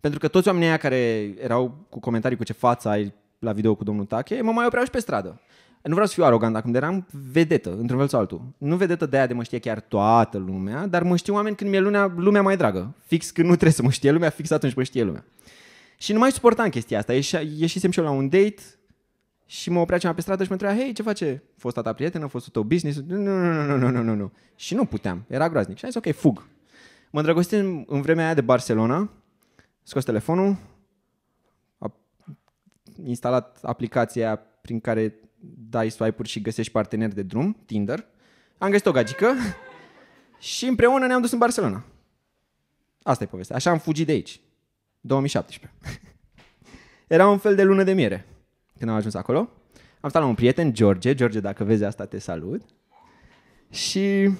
Pentru că toți oamenii aia care erau cu comentarii cu ce față ai la video cu domnul Tache, mă mai opreau și pe stradă. Nu vreau să fiu arogant acum, dar eram vedetă, într-un fel sau altul. Nu vedetă de aia de mă știe chiar toată lumea, dar mă știu oameni când mi-e lumea, lumea mai dragă. Fix când nu trebuie să mă știe lumea, fix atunci mă știe lumea. Și nu mai suportam chestia asta. Ieșisem și eu la un date, și mă oprea cineva pe stradă și mă întreba, hei, ce face fosta ta prietenă, fostul tău business? Nu, nu, nu, nu, nu, nu, nu. Și nu puteam, era groaznic. Și am zis, ok, fug. Mă îndrăgostim în vremea aia de Barcelona, scos telefonul, a instalat aplicația prin care dai swipe-uri și găsești parteneri de drum, Tinder. Am găsit o gagică <laughs> și împreună ne-am dus în Barcelona. Asta e povestea. Așa am fugit de aici. 2017. <laughs> Era un fel de lună de miere când am ajuns acolo. Am stat la un prieten, George. George, dacă vezi asta, te salut. Și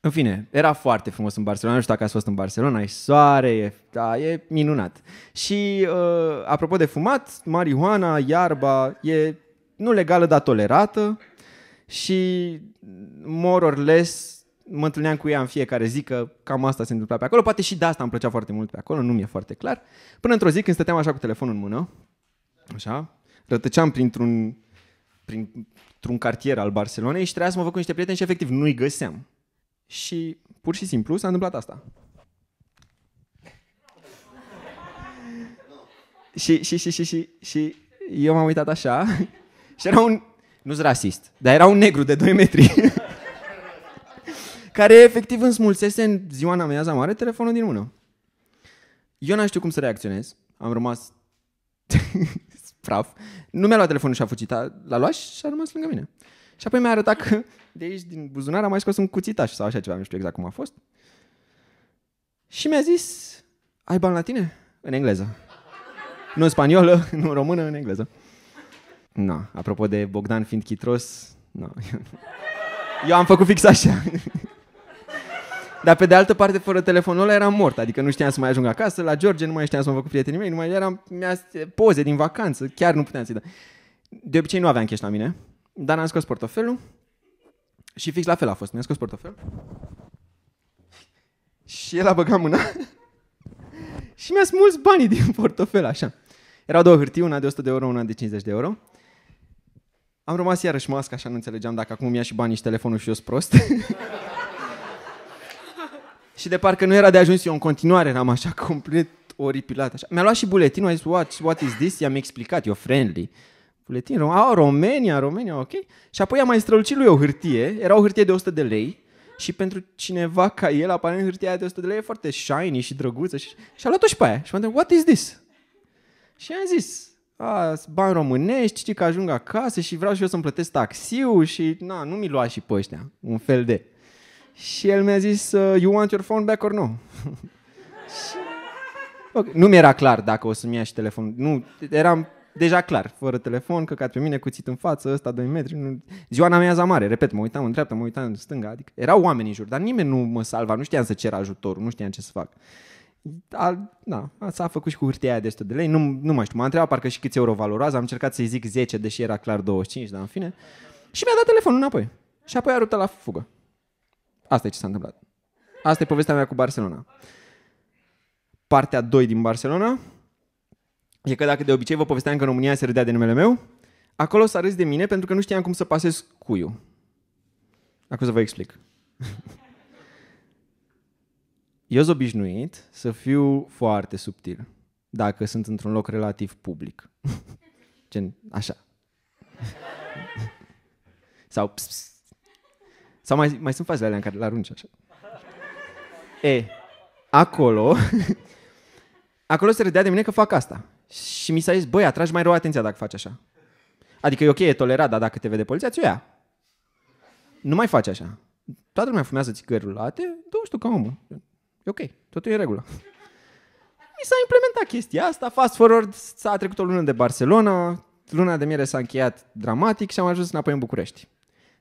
în fine, era foarte frumos în Barcelona, nu știu dacă ați fost în Barcelona, e soare, e, da, e minunat. Și uh, apropo de fumat, marihuana, iarba, e nu legală, dar tolerată și more or less mă întâlneam cu ea în fiecare zi că cam asta se întâmpla pe acolo. Poate și de asta îmi plăcea foarte mult pe acolo, nu mi-e foarte clar. Până într-o zi când stăteam așa cu telefonul în mână Așa? Rătăceam printr-un, printr-un cartier al Barcelonei și trebuia să mă văd cu niște prieteni și efectiv nu-i găseam. Și pur și simplu s-a întâmplat asta. <laughs> și, și, și, și, și, și eu m-am uitat așa <laughs> și era un, nu sunt rasist, dar era un negru de 2 metri <laughs> care efectiv îmi smulsese în ziua în amiaza mare telefonul din mână. Eu n-am știut cum să reacționez. Am rămas praf. Nu mi-a luat telefonul și a fugit, l-a luat și a rămas lângă mine. Și apoi mi-a arătat că de aici, din buzunar, am mai scos un cuțitaș sau așa ceva, nu știu exact cum a fost. Și mi-a zis, ai bani la tine? În engleză. Nu în spaniolă, <laughs> nu în română, în engleză. Na, apropo de Bogdan fiind chitros, na. <laughs> Eu am făcut fix așa. <laughs> Dar pe de altă parte, fără telefonul ăla eram mort. Adică nu știam să mai ajung acasă, la George nu mai știam să mă văd cu prietenii mei, nu mai eram poze din vacanță, chiar nu puteam să-i da. De obicei nu aveam cash la mine, dar am scos portofelul și fix la fel a fost. Mi-a scos portofelul și el a băgat mâna <laughs> și mi-a smuls banii din portofel, așa. Erau două hârtii, una de 100 de euro, una de 50 de euro. Am rămas iarăși masca, așa nu înțelegeam dacă acum mi mi-a și banii și telefonul și eu prost. <laughs> Și de parcă nu era de ajuns, eu în continuare eram așa <laughs> complet oripilat. Așa. Mi-a luat și buletinul, a zis, what, what is this? I-am explicat, eu friendly. Buletin, a, ah, România, România, ok. Și apoi am mai strălucit lui o hârtie, era o hârtie de 100 de lei. Și pentru cineva ca el, aparent hârtia de 100 de lei e foarte shiny și drăguță. Și, și a luat-o și pe aia. Și m-a întrebat, what is this? Și am zis, a, bani românești, știi că ajung acasă și vreau și eu să-mi plătesc taxiul și na, nu mi lua și pe ăștia. Un fel de... Și el mi-a zis, uh, you want your phone back or no? și... <laughs> okay. Nu mi-era clar dacă o să-mi ia și telefon. Nu, eram deja clar, fără telefon, căcat pe mine, cuțit în față, ăsta 2 metri. Nu... Ziua mea mare, repet, mă uitam în dreapta, mă uitam în stânga, adică erau oameni în jur, dar nimeni nu mă salva, nu știam să cer ajutorul, nu știam ce să fac. A, na, da, s-a făcut și cu hârtia aia de 100 de lei, nu, nu mai știu, m-a întrebat parcă și câți euro valorează, am încercat să-i zic 10, deși era clar 25, dar în fine. Și mi-a dat telefonul înapoi. Și apoi a rupt la fugă. Asta e ce s-a întâmplat. Asta e povestea mea cu Barcelona. Partea 2 din Barcelona e că dacă de obicei vă povesteam că în România se râdea de numele meu, acolo s-a râs de mine pentru că nu știam cum să pasez cuiu. Acum să vă explic. <laughs> Eu sunt obișnuit să fiu foarte subtil dacă sunt într-un loc relativ public. <laughs> Gen, așa. <laughs> Sau, pss, pss. Sau mai, mai sunt fazele alea în care l-arunci așa. E, acolo, <laughs> acolo se râdea de mine că fac asta. Și mi s-a zis, băi, atragi mai rău atenția dacă faci așa. Adică e ok, e tolerat, dar dacă te vede poliția, ți-o ia. Nu mai faci așa. Toată lumea fumează țigări rulate, dă știu ca omul. E ok, totul e în regulă. Mi s-a implementat chestia asta, fast forward, s-a trecut o lună de Barcelona, luna de miere s-a încheiat dramatic și am ajuns înapoi în București.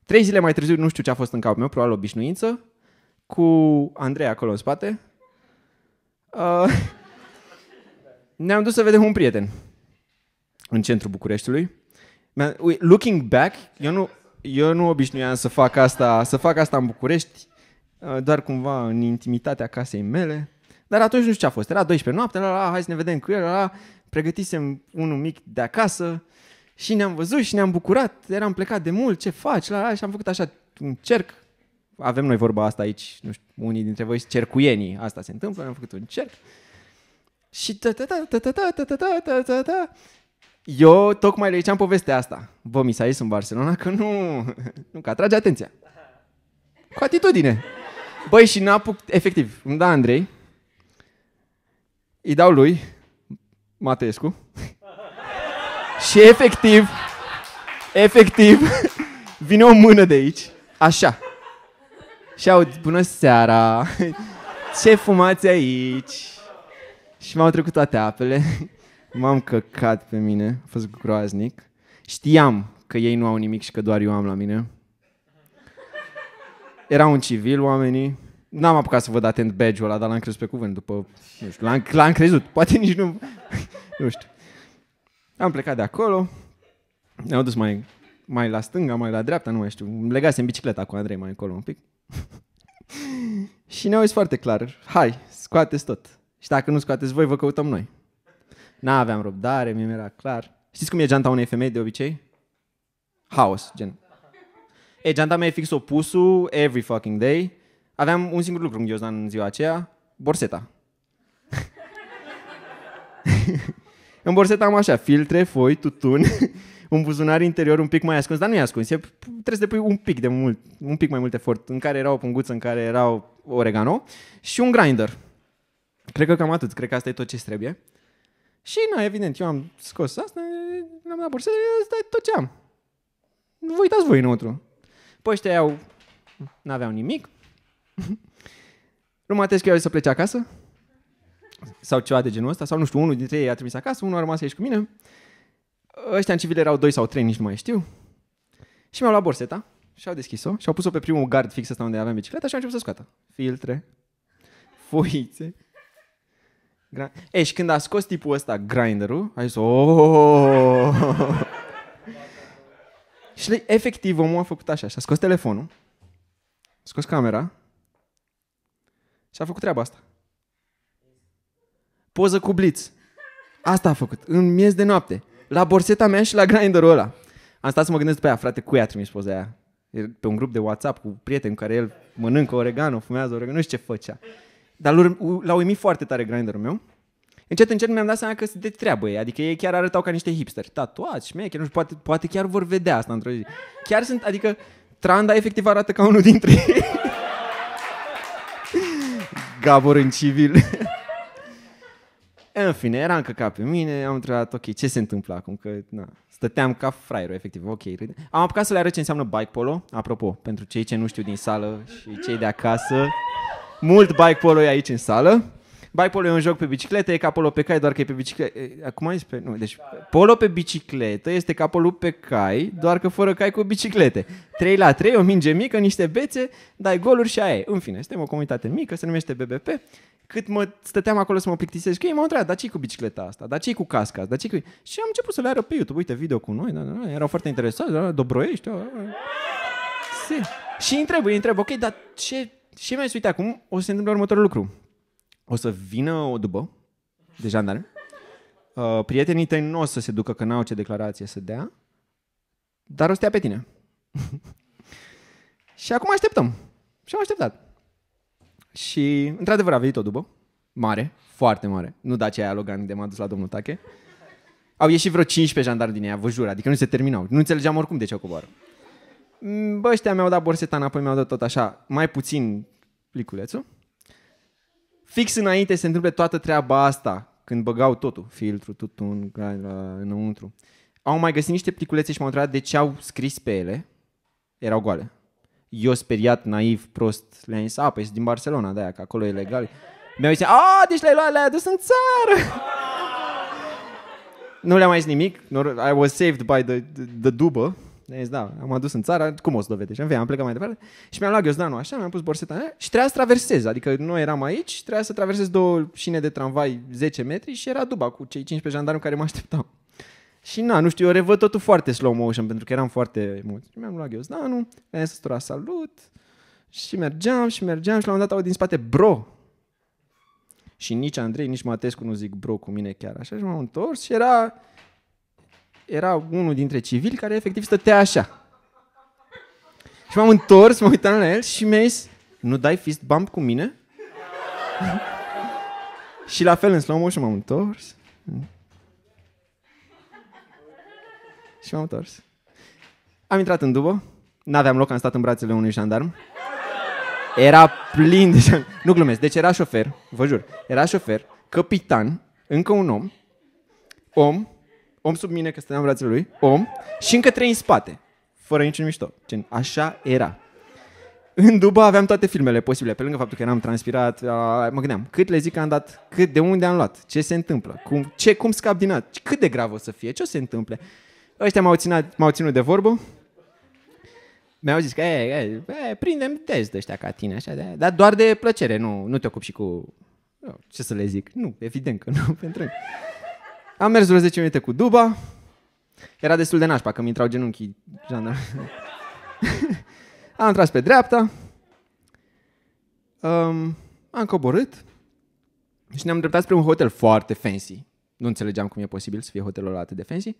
Trei zile mai târziu, nu știu ce a fost în capul meu, probabil obișnuință, cu Andrei acolo în spate. Uh, <laughs> ne-am dus să vedem un prieten în centrul Bucureștiului. Looking back, eu nu, eu nu obișnuiam să fac asta, să fac asta în București, uh, doar cumva în intimitatea casei mele. Dar atunci nu știu ce a fost. Era 12 noapte, la, la, hai să ne vedem cu el, la, la. pregătisem unul mic de acasă. Uh, și ne-am văzut și ne-am bucurat, eram plecat de mult, ce faci? La, la, și am făcut așa un cerc. Avem noi vorba asta aici, nu știu, unii dintre voi sunt cercuienii, asta se întâmplă, am făcut un cerc. Și ta ta ta ta ta ta ta ta ta ta ta eu tocmai le ziceam povestea asta. Vă mi s-a ies în Barcelona că nu... Nu, că atrage atenția. Cu atitudine. Băi, și n-apuc... Efectiv, îmi da Andrei. Îi dau lui, Mateescu. Și efectiv, efectiv, <laughs> vine o mână de aici, așa. Și au bună seara, <laughs> ce fumați aici? Și m-au trecut toate apele, <laughs> m-am căcat pe mine, a fost groaznic. Știam că ei nu au nimic și că doar eu am la mine. Era un civil oamenii. N-am apucat să văd atent badge-ul ăla, dar l-am crezut pe cuvânt după... Nu știu, l-am, l-am crezut. Poate nici nu... nu știu. Am plecat de acolo, ne-au dus mai, mai la stânga, mai la dreapta, nu mai știu. Legase în bicicleta cu Andrei mai încolo un pic. <laughs> și ne-au zis foarte clar, hai, scoateți tot. Și dacă nu scoateți voi, vă căutăm noi. N-aveam răbdare, mi era clar. Știți cum e geanta unei femei de obicei? Haos, gen. E, geanta mea e fix opusul, every fucking day. Aveam un singur lucru în ghiozdan în ziua aceea, borseta. <laughs> În borsetă am așa, filtre, foi, tutun, <laughs> un buzunar interior un pic mai ascuns, dar nu e ascuns, e, trebuie să depui un pic de mult, un pic mai mult efort, în care era o punguță, în care erau oregano și un grinder. Cred că cam atât, cred că asta e tot ce trebuie. Și, na, evident, eu am scos asta, am dat borsetă, asta e tot ce am. Vă uitați voi înăuntru. Păi ăștia au... n-aveau nimic. <laughs> Rumatescu eu să plece acasă sau ceva de genul ăsta, sau nu știu, unul dintre ei a trimis acasă, unul a rămas aici cu mine. Ăștia în civil erau doi sau trei, nici nu mai știu. Și mi-au luat borseta și au deschis-o și au pus-o pe primul gard fix ăsta unde aveam bicicleta și am început să scoată. Filtre, foițe. Gra- e, și când a scos tipul ăsta grinderul, a zis, oh! și efectiv omul a făcut așa, și-a scos telefonul, a scos camera și a făcut treaba asta poză cu blitz. Asta a făcut, în miez de noapte. La borseta mea și la grinderul ăla. Am stat să mă gândesc pe aia, frate, ea, a trimis poza aia? Pe un grup de WhatsApp cu prieteni cu care el mănâncă oregano, fumează oregano, nu știu ce făcea. Dar l-a uimit foarte tare grinderul meu. Încet, încet mi-am dat seama că sunt de treabă ei, adică ei chiar arătau ca niște hipsteri, tatuați, chiar nu știu, poate, poate chiar vor vedea asta într-o zi. Chiar sunt, adică Tranda efectiv arată ca unul dintre ei. <laughs> Gabor în civil. <laughs> În fine, era ca pe mine, am întrebat, ok, ce se întâmplă acum? Că, na, stăteam ca fraierul, efectiv, ok. Râde. Am apucat să le arăt ce înseamnă bike polo, apropo, pentru cei ce nu știu din sală și cei de acasă. Mult bike polo e aici în sală. Bai polo e un joc pe bicicletă, e ca polo pe cai, doar că e pe bicicletă. Acum ai pe... Nu, deci polo pe bicicletă este ca polo pe cai, doar că fără cai cu biciclete. 3 la 3, o minge mică, niște bețe, dai goluri și aia e. În fine, suntem o comunitate mică, se numește BBP. Cât mă stăteam acolo să mă plictisesc, că ei m-au întrebat, dar ce cu bicicleta asta? Dar ce cu casca asta? Dar cu... Și am început să le arăt pe YouTube, uite, video cu noi, da, da, da, erau foarte interesați, da, da Dobroiești, da, da. da. Și întreb, îi întreb, ok, dar ce, ce mi-ai uite acum? O să se întâmple următorul lucru o să vină o dubă de jandarmi. Uh, prietenii tăi nu o să se ducă că n-au ce declarație să dea, dar o să te ia pe tine. <laughs> și acum așteptăm. Și am așteptat. Și, într-adevăr, a venit o dubă. Mare, foarte mare. Nu da ce aia Logan de m-a dus la domnul Tache. Au ieșit vreo 15 jandarmi din ea, vă jur, adică nu se terminau. Nu înțelegeam oricum de ce o coboară. Mm, bă, ăștia mi-au dat borseta înapoi, mi-au dat tot așa, mai puțin pliculețul fix înainte se întâmplă toată treaba asta, când băgau totul, filtru, tutun, înăuntru. Au mai găsit niște pliculețe și m-au întrebat de ce au scris pe ele. Erau goale. Eu speriat, naiv, prost, le-am zis, a, păi din Barcelona, de-aia, că acolo e legal. Mi-au zis, a, deci le-ai luat, le-ai adus în țară. nu le-am mai zis nimic. I was saved by the, the, the dubă. Deci, da, am adus în țară, cum o să dovedești? În am plecat mai departe și mi-am luat ghiozdanul așa, mi-am pus borseta aia și trebuia să traversez. Adică noi eram aici, trebuia să traversez două șine de tramvai 10 metri și era duba cu cei 15 jandarmi care mă așteptau. Și na, nu știu, eu revăd totul foarte slow motion pentru că eram foarte Și Mi-am luat ghiozdanul, mi am zis tutura salut și mergeam și mergeam și la un dat au din spate bro. Și nici Andrei, nici Matescu nu zic bro cu mine chiar așa și m-am întors și era era unul dintre civili care efectiv stătea așa. Și m-am întors, m uitam uitat la el și mi-a zis, nu dai fist bump cu mine? <laughs> și la fel în slow motion m-am întors. și m-am întors. Am intrat în dubă, n-aveam loc, am stat în brațele unui jandarm. Era plin de jandarm. Nu glumesc, deci era șofer, vă jur, era șofer, capitan, încă un om, om, om sub mine, că stăteam în brațele lui, om, și încă trei în spate, fără niciun mișto. Gen, așa era. În Duba aveam toate filmele posibile, pe lângă faptul că eram am transpirat, mă gândeam cât le zic că am dat, cât de unde am luat, ce se întâmplă, cum, ce, cum scap din at, cât de grav o să fie, ce o să se întâmple. Ăștia m-au ținut, m-au ținut de vorbă, mi-au zis că e, e, e, prindem test de ăștia ca tine, așa, de, dar doar de plăcere, nu, nu te ocupi și cu, ce să le zic, nu, evident că nu, <laughs> pentru am mers vreo 10 minute cu Duba. Era destul de nașpa, că mi intrau genunchii. <laughs> am tras pe dreapta. Um, am coborât. Și ne-am dreptat spre un hotel foarte fancy. Nu înțelegeam cum e posibil să fie hotelul ăla atât de fancy.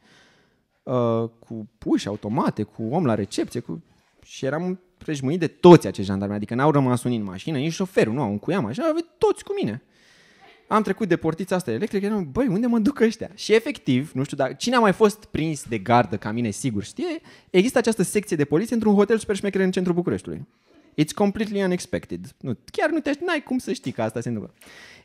Uh, cu puși automate, cu om la recepție, cu... și eram prejmuit de toți acești jandarmi. Adică n-au rămas unii în mașină, nici șoferul, nu, un cuiam, așa, toți cu mine. Uh, am trecut de portița asta electrică, eram, băi, unde mă duc ăștia? Și efectiv, nu știu, dar cine a mai fost prins de gardă ca mine, sigur știe, există această secție de poliție într-un hotel super șmecher în centrul Bucureștiului. It's completely unexpected. Nu, chiar nu te n-ai cum să știi că asta se întâmplă.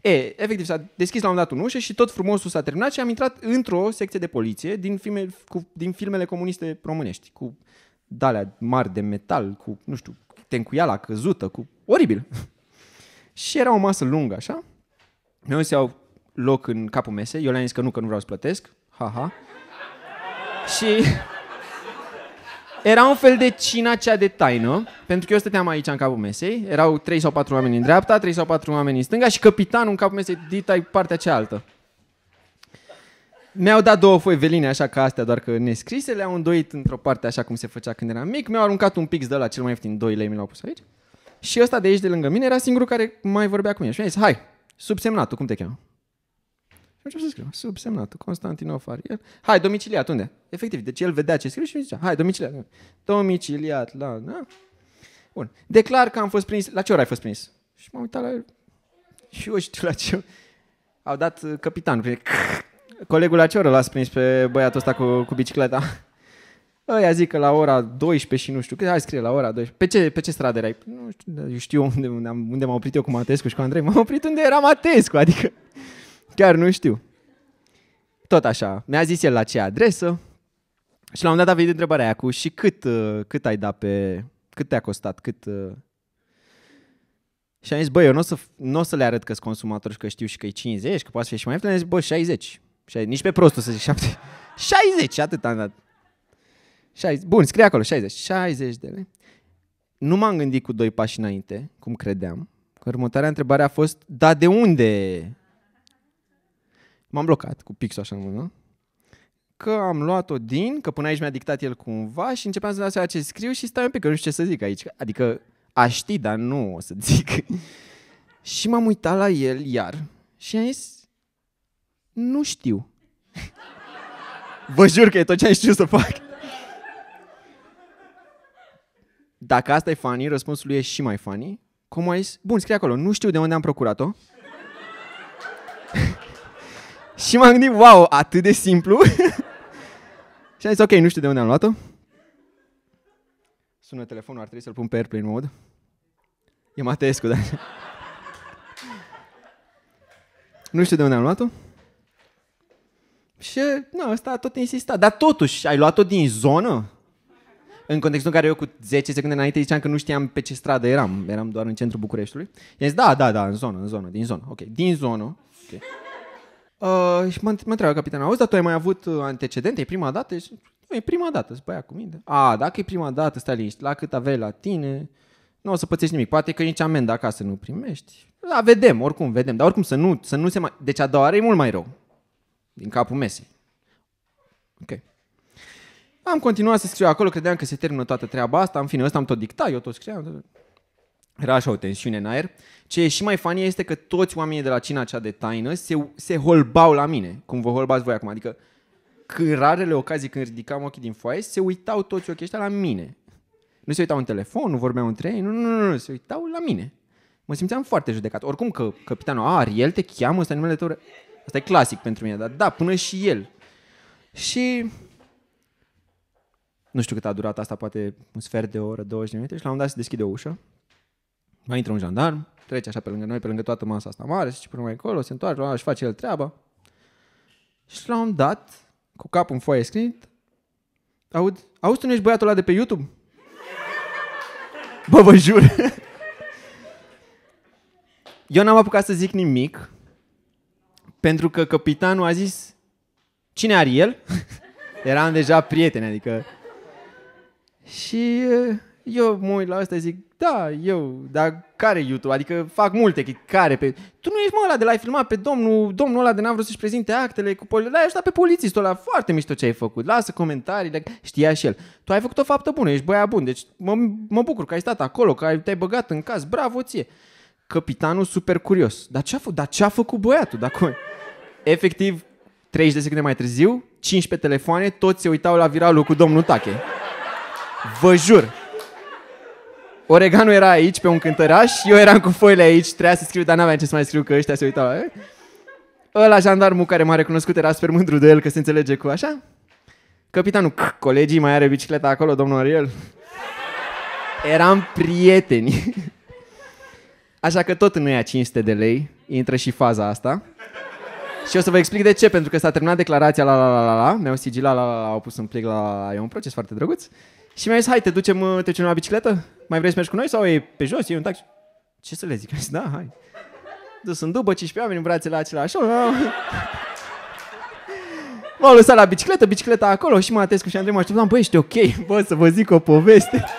E, efectiv, s-a deschis la un dat un ușă și tot frumosul s-a terminat și am intrat într-o secție de poliție din, filme, cu, din filmele comuniste românești, cu dalea mari de metal, cu, nu știu, tencuiala căzută, cu... Oribil! <laughs> și era o masă lungă, așa, mi-au iau loc în capul mesei, eu le-am zis că nu, că nu vreau să plătesc, ha. Și era un fel de cina cea de taină, pentru că eu stăteam aici în capul mesei, erau trei sau patru oameni în dreapta, trei sau patru oameni în stânga și capitanul în capul mesei, dita partea cealaltă. Mi-au dat două foi veline, așa ca astea, doar că nescrise, le-au îndoit într-o parte așa cum se făcea când eram mic, mi-au aruncat un pix de la cel mai ieftin, doi lei mi l-au pus aici. Și ăsta de aici de lângă mine era singurul care mai vorbea cu mine. Și mi-a zis, hai, Subsemnatul, cum te cheamă? Și început să scriu, subsemnatul, Constantin Ofariel. Hai, domiciliat, unde? Efectiv, deci el vedea ce scriu și zicea, hai, domiciliat. Domiciliat, la, da? Bun. Declar că am fost prins. La ce oră ai fost prins? Și m-am uitat la el. Și eu știu la ce... Au dat uh, capitan. Colegul, la ce oră l-ați prins pe băiatul ăsta cu, cu bicicleta? Ăia zic că la ora 12 și nu știu că hai scrie la ora 12. Pe ce, pe ce stradă erai? Nu știu, eu știu unde, unde, am, unde m-am oprit eu cu Matescu și cu Andrei. M-am oprit unde era Matescu, adică chiar nu știu. Tot așa, mi-a zis el la ce adresă și la un dat a venit întrebarea aia cu și cât, uh, cât ai dat pe, cât te-a costat, cât... Uh, și am zis, băi, eu nu o să, n o să le arăt că sunt consumator și că știu și că e 50, că poate fi și mai ieftin. Am zis, bă, 60. Și nici pe prostul să zic 70. 60, <laughs> atât am dat. 60, bun, scrie acolo, 60. 60 de lei. Nu m-am gândit cu doi pași înainte, cum credeam. Că următoarea întrebare a fost, da, de unde? M-am blocat cu pixul așa în mână. Că am luat-o din, că până aici mi-a dictat el cumva și începeam să dau seama ce scriu și stai un pic, că nu știu ce să zic aici. Adică aș ști, dar nu o să zic. <laughs> și m-am uitat la el iar și am zis, nu știu. <laughs> Vă jur că e tot ce am știut să fac. Dacă asta e funny, răspunsul lui e și mai funny. Cum ai zis? Bun, scrie acolo. Nu știu de unde am procurat-o. <laughs> și m-am gândit, wow, atât de simplu. <laughs> și am zis, ok, nu știu de unde am luat-o. Sună telefonul, ar trebui să-l pun pe airplane mode. E Mateescu, da. <laughs> nu știu de unde am luat-o. Și, nu, ăsta a tot insistat. Dar totuși, ai luat-o din zonă? în contextul în care eu cu 10 secunde înainte ziceam că nu știam pe ce stradă eram, eram doar în centrul Bucureștiului. I-am zis, da, da, da, în zonă, în zonă, din zonă, ok, din zonă. Okay. Uh, și mă, mă întreabă capitanul, auzi, dar tu ai mai avut uh, antecedente, e prima dată? Și, nu, e prima dată, spui cu minte. A, dacă e prima dată, stai liniștit, la cât aveai la tine, nu o să pățești nimic. Poate că nici amendă acasă nu primești. Da, vedem, oricum vedem, dar oricum să nu, să nu se mai... Deci a doua oară e mult mai rău, din capul mesei. Ok. Am continuat să scriu acolo, credeam că se termină toată treaba asta, în fine, ăsta am tot dictat, eu tot scriam. Tot... Era așa o tensiune în aer. Ce e și mai fanie este că toți oamenii de la cina cea de taină se, se holbau la mine, cum vă holbați voi acum. Adică, când rarele ocazii când ridicam ochii din foaie, se uitau toți ochii ăștia la mine. Nu se uitau în telefon, nu vorbeau între ei, nu, nu, nu, nu, se uitau la mine. Mă simțeam foarte judecat. Oricum că capitanul, a, El te cheamă, ăsta numele tău... Asta e clasic pentru mine, dar da, până și el. Și nu știu cât a durat asta, poate un sfert de oră, 20 de minute și la un moment dat se deschide o ușă. Mai intră un jandarm, trece așa pe lângă noi, pe lângă toată masa asta mare, se până mai acolo, se întoarce, își face el treaba. Și la un moment dat, cu capul în foaie scrit, aud, auzi tu nu ești băiatul ăla de pe YouTube? Bă, vă jur! Eu n-am apucat să zic nimic, pentru că capitanul a zis, cine are el? Eram deja prieteni, adică și eh, eu mă uit la asta zic, da, eu, dar care YouTube? Adică fac multe, care pe... Tu nu ești mă ăla de l-ai filmat pe domnul, domnul ăla de n-a vrut să-și prezinte actele cu poli... L-ai ajutat pe polițistul ăla, foarte mișto ce ai făcut, lasă comentariile, știa și el. Tu ai făcut o faptă bună, ești băia bun, deci mă, mă bucur că ai stat acolo, că ai, te-ai băgat în caz, bravo ție. Capitanul super curios, dar ce-a, fă, dar ce-a făcut băiatul? Dacă... Efectiv, 30 de secunde mai târziu, 15 telefoane, toți se uitau la viralul cu domnul Tache. Vă jur. Oreganul era aici, pe un cântăraș, eu eram cu foile aici, trebuia să scriu, dar n-aveam ce să mai scriu, că ăștia se uitau. Eh? Ăla jandarmul care m-a recunoscut era super mândru de el, că se înțelege cu așa. Capitanul, colegii mai are bicicleta acolo, domnul Ariel. Eram prieteni. <laughs> Așa că tot în ea 500 de lei intră și faza asta. Și o să vă explic de ce, pentru că s-a terminat declarația la la la la la, mi-au sigilat la la la, au pus în plic la la la, e un proces foarte drăguț. Uh, și mi-a zis, hai, te ducem, uh, te ducem la bicicletă? Mai vrei să mergi cu noi sau e pe jos, e un taxi? Ce să le zic? Zis, <laughs> da, hai. Dus în dubă, 15 oameni în brațele acelea, așa. <laughs> M-au lăsat la bicicletă, bicicleta acolo și mă atesc și Andrei mă așteptam, băi, ești ok, bă, să vă zic o poveste. <laughs>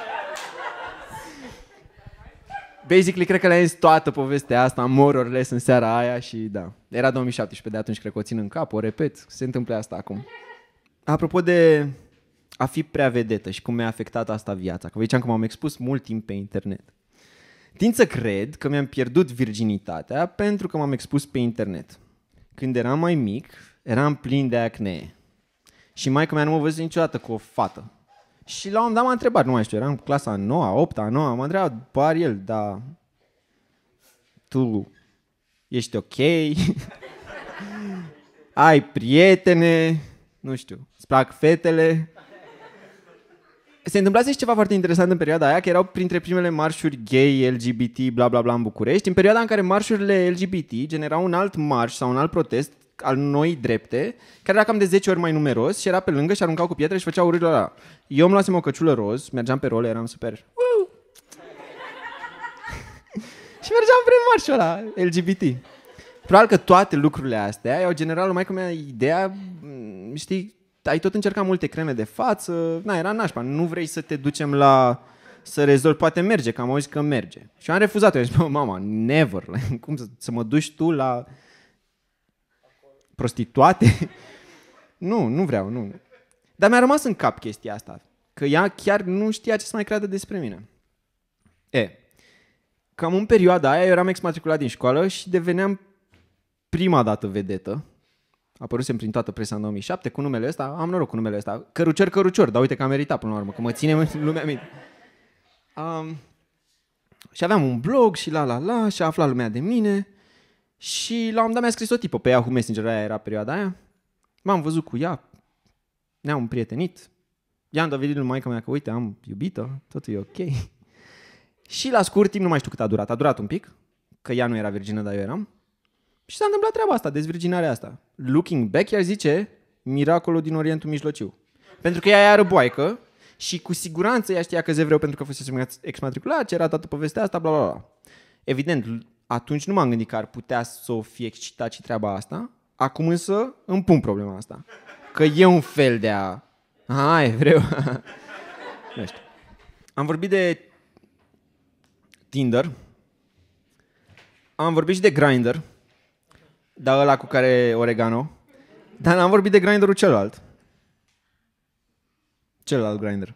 Basically, cred că le-am zis toată povestea asta, more or în seara aia și da. Era 2017, de atunci cred că o țin în cap, o repet, se întâmplă asta acum. Apropo de a fi prea vedetă și cum mi-a afectat asta viața. Că ziceam că m-am expus mult timp pe internet. Tind să cred că mi-am pierdut virginitatea pentru că m-am expus pe internet. Când eram mai mic, eram plin de acne. Și maica mea nu mă văzut niciodată cu o fată. Și la un moment dat m-a întrebat, nu mai știu, eram clasa 9, 8, 9, m-a întrebat, el, da, tu ești ok? <laughs> Ai prietene? Nu știu, îți plac fetele? se întâmplase și ceva foarte interesant în perioada aia, că erau printre primele marșuri gay, LGBT, bla bla bla în București, în perioada în care marșurile LGBT generau un alt marș sau un alt protest al noi drepte, care era cam de 10 ori mai numeros și era pe lângă și aruncau cu pietre și făceau urâri la. Eu îmi luasem o căciulă roz, mergeam pe role, eram super... <laughs> și mergeam prin marșul ăla LGBT. Probabil că toate lucrurile astea i-au generat mai cum ideea, știi, ai tot încercat multe creme de față, na, era nașpa, nu vrei să te ducem la să rezolvi, poate merge, că am auzit că merge. Și am refuzat, eu zis, mama, never, <laughs> cum să, să mă duci tu la prostituate? <laughs> nu, nu vreau, nu. Dar mi-a rămas în cap chestia asta, că ea chiar nu știa ce să mai creadă despre mine. E, cam în perioada aia eu eram exmatriculat din școală și deveneam prima dată vedetă apărusem prin toată presa în 2007 cu numele ăsta, am noroc cu numele ăsta, Cărucior, Cărucior, dar uite că am meritat până la urmă, că mă în lumea mine. Um, și aveam un blog și la la la și a aflat lumea de mine și la un dat mi-a scris o tipă pe Yahoo Messenger, aia era perioada aia. M-am văzut cu ea, ne-am împrietenit, i-am dovedit lui maica mea că uite, am iubită, totul e ok. <laughs> și la scurt timp, nu mai știu cât a durat, a durat un pic, că ea nu era virgină, dar eu eram. Și s-a întâmplat treaba asta, dezvirginarea asta. Looking back, iar zice, miracolul din Orientul Mijlociu. Pentru că ea era boaică și cu siguranță ea știa că zevreu pentru că fusese exmatriculat, era toată povestea asta, bla bla bla. Evident, atunci nu m-am gândit că ar putea să o fie excitat și treaba asta. Acum însă îmi pun problema asta. Că e un fel de a... Aha, evreu. <laughs> nu știu. Am vorbit de Tinder. Am vorbit și de Grindr. Dar ăla cu care oregano. Dar n-am vorbit de grinderul celălalt. Celălalt grinder.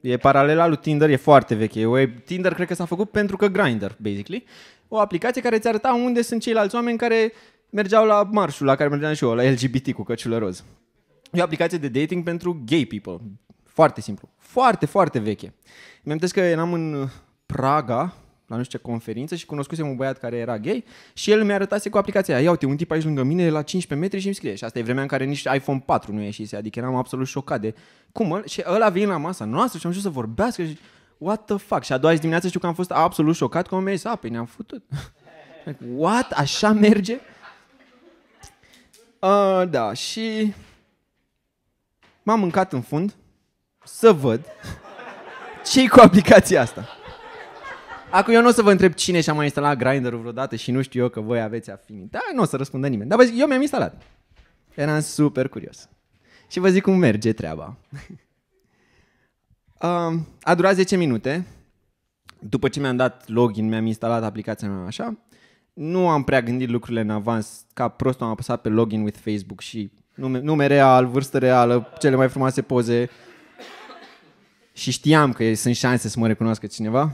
E paralela lui Tinder, e foarte veche. E, Tinder cred că s-a făcut pentru că grinder, basically. O aplicație care ți arăta unde sunt ceilalți oameni care mergeau la marșul la care mergeam și eu, la LGBT cu căciulă roz. E o aplicație de dating pentru gay people. Foarte simplu. Foarte, foarte veche. Mi-am că eram în Praga, la nu știu ce conferință și cunoscusem un băiat care era gay și el mi-a arătat cu aplicația aia. Ia uite, un tip aici lângă mine la 15 metri și îmi scrie. Și asta e vremea în care nici iPhone 4 nu ieșise. Adică eram absolut șocat de cum Și ăla vine la masa noastră și am ajuns să vorbească și what the fuck? Și a doua zi dimineață știu că am fost absolut șocat că am mers păi ne-am futut. <laughs> what? Așa merge? Uh, da, și m-am mâncat în fund să văd <laughs> ce cu aplicația asta. Acum eu nu o să vă întreb cine și-a mai instalat grinderul vreodată și nu știu eu că voi aveți afinitate. Da, nu o să răspundă nimeni. Dar vă zic, eu mi-am instalat. Eram super curios. Și vă zic cum merge treaba. <laughs> Um, a durat 10 minute. După ce mi-am dat login, mi-am instalat aplicația mea așa. Nu am prea gândit lucrurile în avans. Ca prost am apăsat pe login with Facebook și nume, nume real, vârstă reală, cele mai frumoase poze. Și știam că sunt șanse să mă recunoască cineva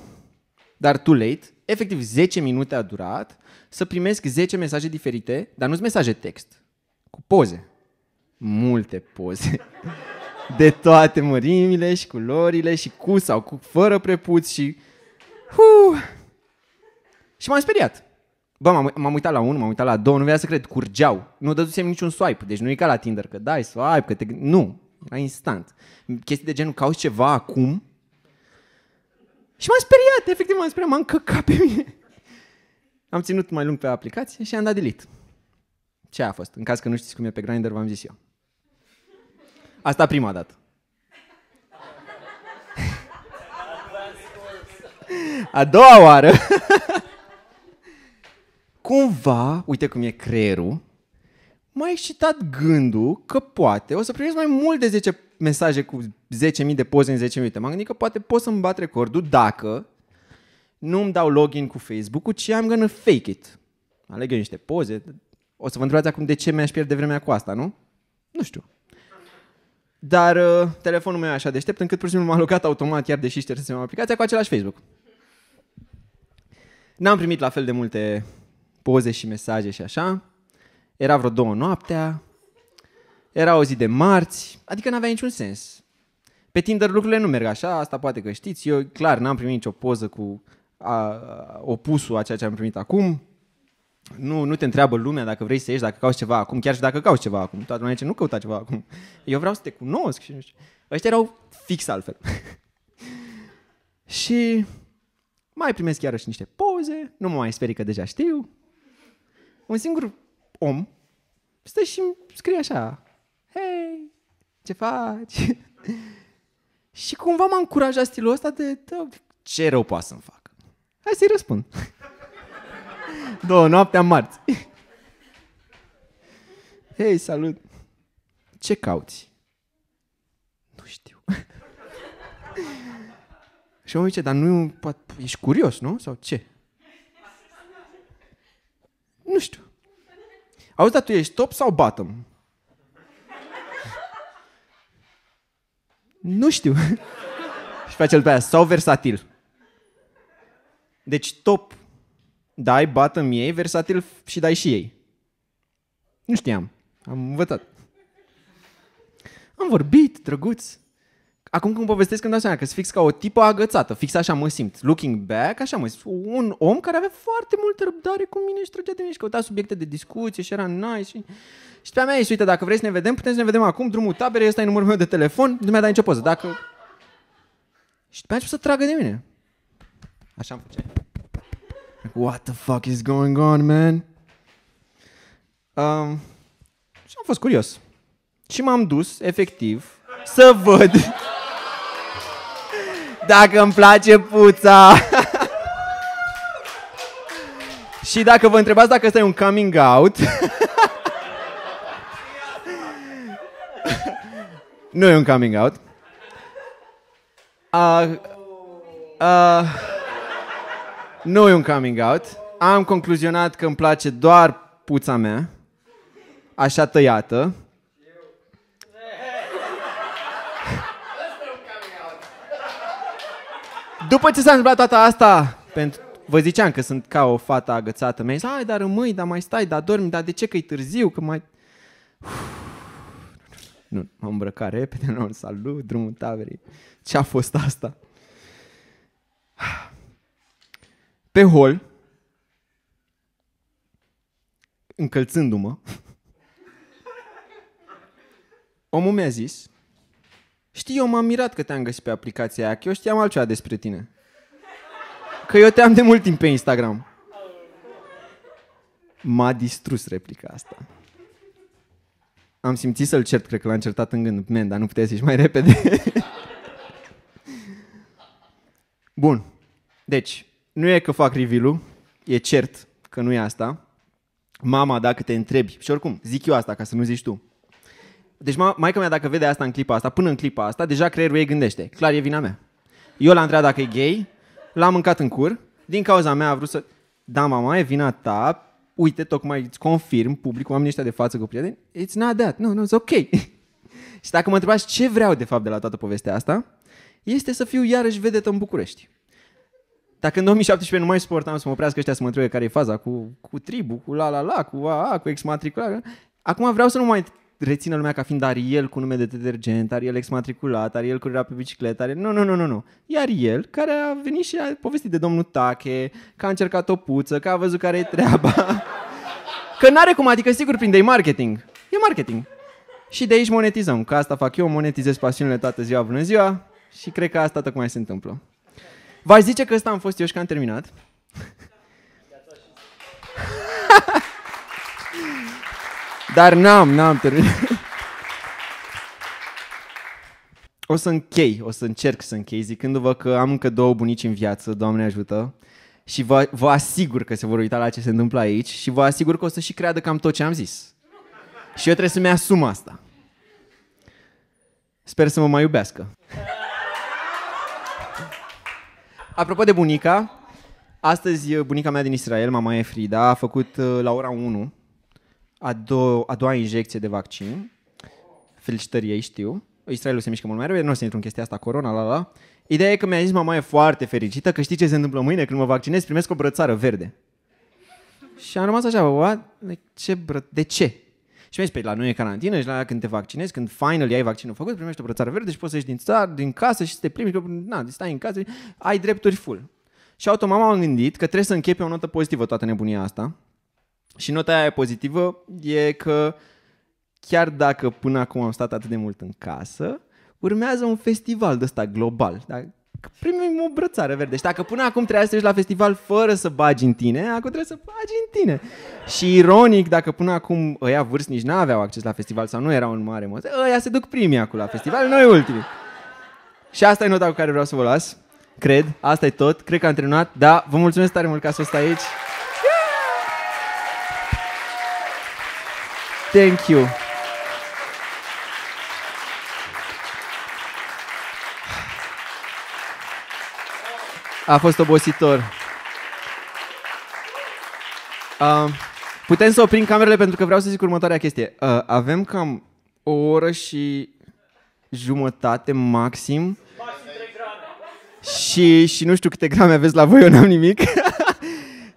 dar too late, efectiv 10 minute a durat să primesc 10 mesaje diferite, dar nu s mesaje text, cu poze. Multe poze. <laughs> De toate mărimile și culorile și cu sau cu fără prepuți și... Huu. Și m-am speriat. Bă, m-am, m-am uitat la unul, m-am uitat la două, nu vrea să cred, curgeau. Nu dădusem niciun swipe, deci nu e ca la Tinder, că dai swipe, că te... Nu, la instant. Chestii de genul, cauți ceva acum și m-am speriat, efectiv m-am speriat, m-am căcat pe mine. Am ținut mai lung pe aplicație și am dat delete. Ce a fost? În caz că nu știți cum e pe Grindr, v-am zis eu. Asta prima dată. <laughs> A doua oară. <laughs> Cumva, uite cum e creierul, m-a excitat gândul că poate o să primesc mai mult de 10 mesaje cu 10.000 de poze în 10 minute. M-am gândit că poate pot să-mi bat recordul dacă nu îmi dau login cu Facebook-ul, ci am gonna fake it. Aleg eu niște poze. O să vă întrebați acum de ce mi-aș pierde vremea cu asta, nu? Nu știu. Dar uh, telefonul meu e așa deștept încât pur și simplu m-a locat automat, chiar deși ștersem aplicația, cu același Facebook. N-am primit la fel de multe poze și mesaje și așa era vreo două noaptea, era o zi de marți, adică n-avea niciun sens. Pe Tinder lucrurile nu merg așa, asta poate că știți. Eu, clar, n-am primit nicio poză cu a, a, opusul a ceea ce am primit acum. Nu, nu te întreabă lumea dacă vrei să ieși, dacă cauți ceva acum, chiar și dacă cauți ceva acum. Toată lumea zice, nu căuta ceva acum. Eu vreau să te cunosc. Și nu știu. Ăștia erau fix altfel. <laughs> și mai primesc chiar și niște poze, nu mă mai sperii că deja știu. Un singur om, stă și scrie așa, hei, ce faci? <laughs> și cumva m-a încurajat stilul ăsta de, ce rău poate să-mi fac? Hai să-i răspund. <laughs> Două noaptea marți. <laughs> Hei, salut! Ce cauți? Nu știu. și omul zice, dar nu ești curios, nu? Sau ce? Nu știu. Auzi, dar tu ești top sau bottom? nu știu. <laughs> și face pe aia, sau versatil. Deci top dai, bottom ei, versatil și dai și ei. Nu știam. Am învățat. Am vorbit, drăguți. Acum când povestesc, când dau seama că sunt fix ca o tipă agățată, fix așa mă simt. Looking back, așa mă simt. Un om care avea foarte multă răbdare cu mine și trăgea de mine și căuta subiecte de discuție și era nice. Și, și pe-a mea ești, uite, dacă vrei să ne vedem, putem să ne vedem acum, drumul taberei, ăsta e numărul meu de telefon, nu mi-a dat nicio poză. Dacă... Și pe aia să tragă de mine. Așa am făcut. Like, what the fuck is going on, man? Um, și am fost curios. Și m-am dus, efectiv, să văd dacă îmi place puța. Și dacă vă întrebați dacă ăsta e un coming out, nu e un coming out. Uh, uh, nu e un coming out. Am concluzionat că îmi place doar puța mea, așa tăiată. După ce s-a întâmplat toată asta, pentru, vă ziceam că sunt ca o fată agățată, mi-a zis, ai, dar rămâi, dar mai stai, dar dormi, dar de ce că e târziu, că mai... Nu, m-am îmbrăcat repede, <laughs> nu am salut, drumul taverii. Ce a fost asta? Pe hol, încălțându-mă, omul mi-a zis Știi, eu m-am mirat că te-am găsit pe aplicația aia, că eu știam altceva despre tine. Că eu te-am de mult timp pe Instagram. M-a distrus replica asta. Am simțit să-l cert, cred că l-am certat în gând. Man, dar nu puteai să ieși mai repede. <laughs> Bun. Deci, nu e că fac reveal e cert că nu e asta. Mama, dacă te întrebi, și oricum, zic eu asta ca să nu zici tu, deci ma, maica mea dacă vede asta în clipa asta, până în clipa asta, deja creierul ei gândește. Clar, e vina mea. Eu l-am întrebat dacă e gay, l-am mâncat în cur, din cauza mea a vrut să... Da, mama, e vina ta, uite, tocmai îți confirm public, oamenii ăștia de față cu prieteni, it's not that, no, no, it's ok. <laughs> și dacă mă întrebați ce vreau de fapt de la toată povestea asta, este să fiu iarăși vedetă în București. Dacă în 2017 nu mai suportam să mă oprească ăștia să mă întrebe care e faza cu, cu tribu, cu la la la, cu a, a cu exmatriculare, acum vreau să nu mai reține lumea ca fiind Ariel cu nume de detergent, Ariel exmatriculat, Ariel cu era pe bicicletă, Ariel... Nu, nu, nu, nu, nu. E Ariel care a venit și a povestit de domnul Tache, că a încercat o puță, că a văzut care e treaba. <laughs> Că n-are cum, adică sigur prinde, de marketing. E marketing. Și de aici monetizăm, că asta fac eu, monetizez pasiunile toată ziua, bună ziua și cred că asta tocmai se întâmplă. V-aș zice că ăsta am fost eu și că am terminat. <laughs> Dar n-am, n-am terminat. O să închei, o să încerc să închei zicându-vă că am încă două bunici în viață, Doamne ajută, și vă, vă asigur că se vor uita la ce se întâmplă aici și vă asigur că o să și creadă cam tot ce am zis. Și eu trebuie să-mi asum asta. Sper să mă mai iubească. Apropo de bunica, astăzi bunica mea din Israel, mama Efrida, a făcut uh, la ora 1 a, do- a doua injecție de vaccin. Felicitări ei, știu. Israelul se mișcă mult mai repede, nu o să intru în chestia asta, corona, la la. Ideea e că mi-a zis mama e foarte fericită că știi ce se întâmplă mâine când mă vaccinez, primesc o brățară verde. Și am rămas așa, what? Ce bră... de ce? Și mi-a zis, păi la noi e carantină și la când te vaccinezi, când final ai vaccinul făcut, primești o brățară verde și poți să ieși din țară, din casă și să te plimbi, că, na, stai în casă, ai drepturi full. Și automat m-am gândit că trebuie să închepe o notă pozitivă toată nebunia asta și nota aia pozitivă e că chiar dacă până acum am stat atât de mult în casă, urmează un festival de ăsta global. Dacă primim o brățară verde. Și dacă până acum trebuia să treci la festival fără să bagi în tine, acum trebuie să bagi în tine. Și ironic, dacă până acum ăia vârstnici nu aveau acces la festival sau nu erau în mare moză, ăia se duc primii acum la festival, noi ultimii. Și asta e nota cu care vreau să vă las. Cred, asta e tot. Cred că am terminat. Da, vă mulțumesc tare mult că ați fost aici. Thank you. A fost obositor. Uh, putem să oprim camerele pentru că vreau să zic următoarea chestie. Uh, avem cam o oră și jumătate maxim. și, și nu știu câte grame aveți la voi, eu n-am nimic. <laughs>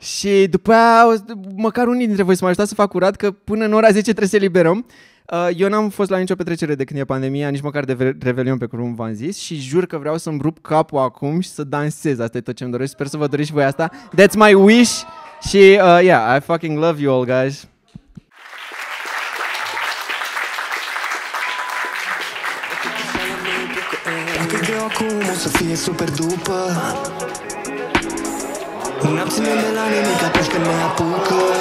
Și după aia, măcar unii dintre voi să mă ajutați să fac curat, că până în ora 10 trebuie să eliberăm. Uh, eu n-am fost la nicio petrecere de când e pandemia, nici măcar de Revelion pe cum v-am zis și jur că vreau să-mi rup capul acum și să dansez. Asta e tot ce-mi doresc. Sper să vă doriți și voi asta. That's my wish. Și, uh, yeah, I fucking love you all, guys. Dacă eu acum o să fie super după am abține de la nimic atunci când mă apucă uh.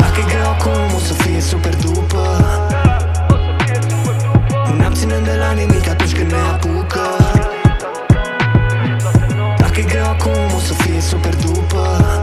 Dacă e greu acum, o să fie super după am abține de la nimic atunci când ne apucă uh. Dacă e greu acum, o să fie super după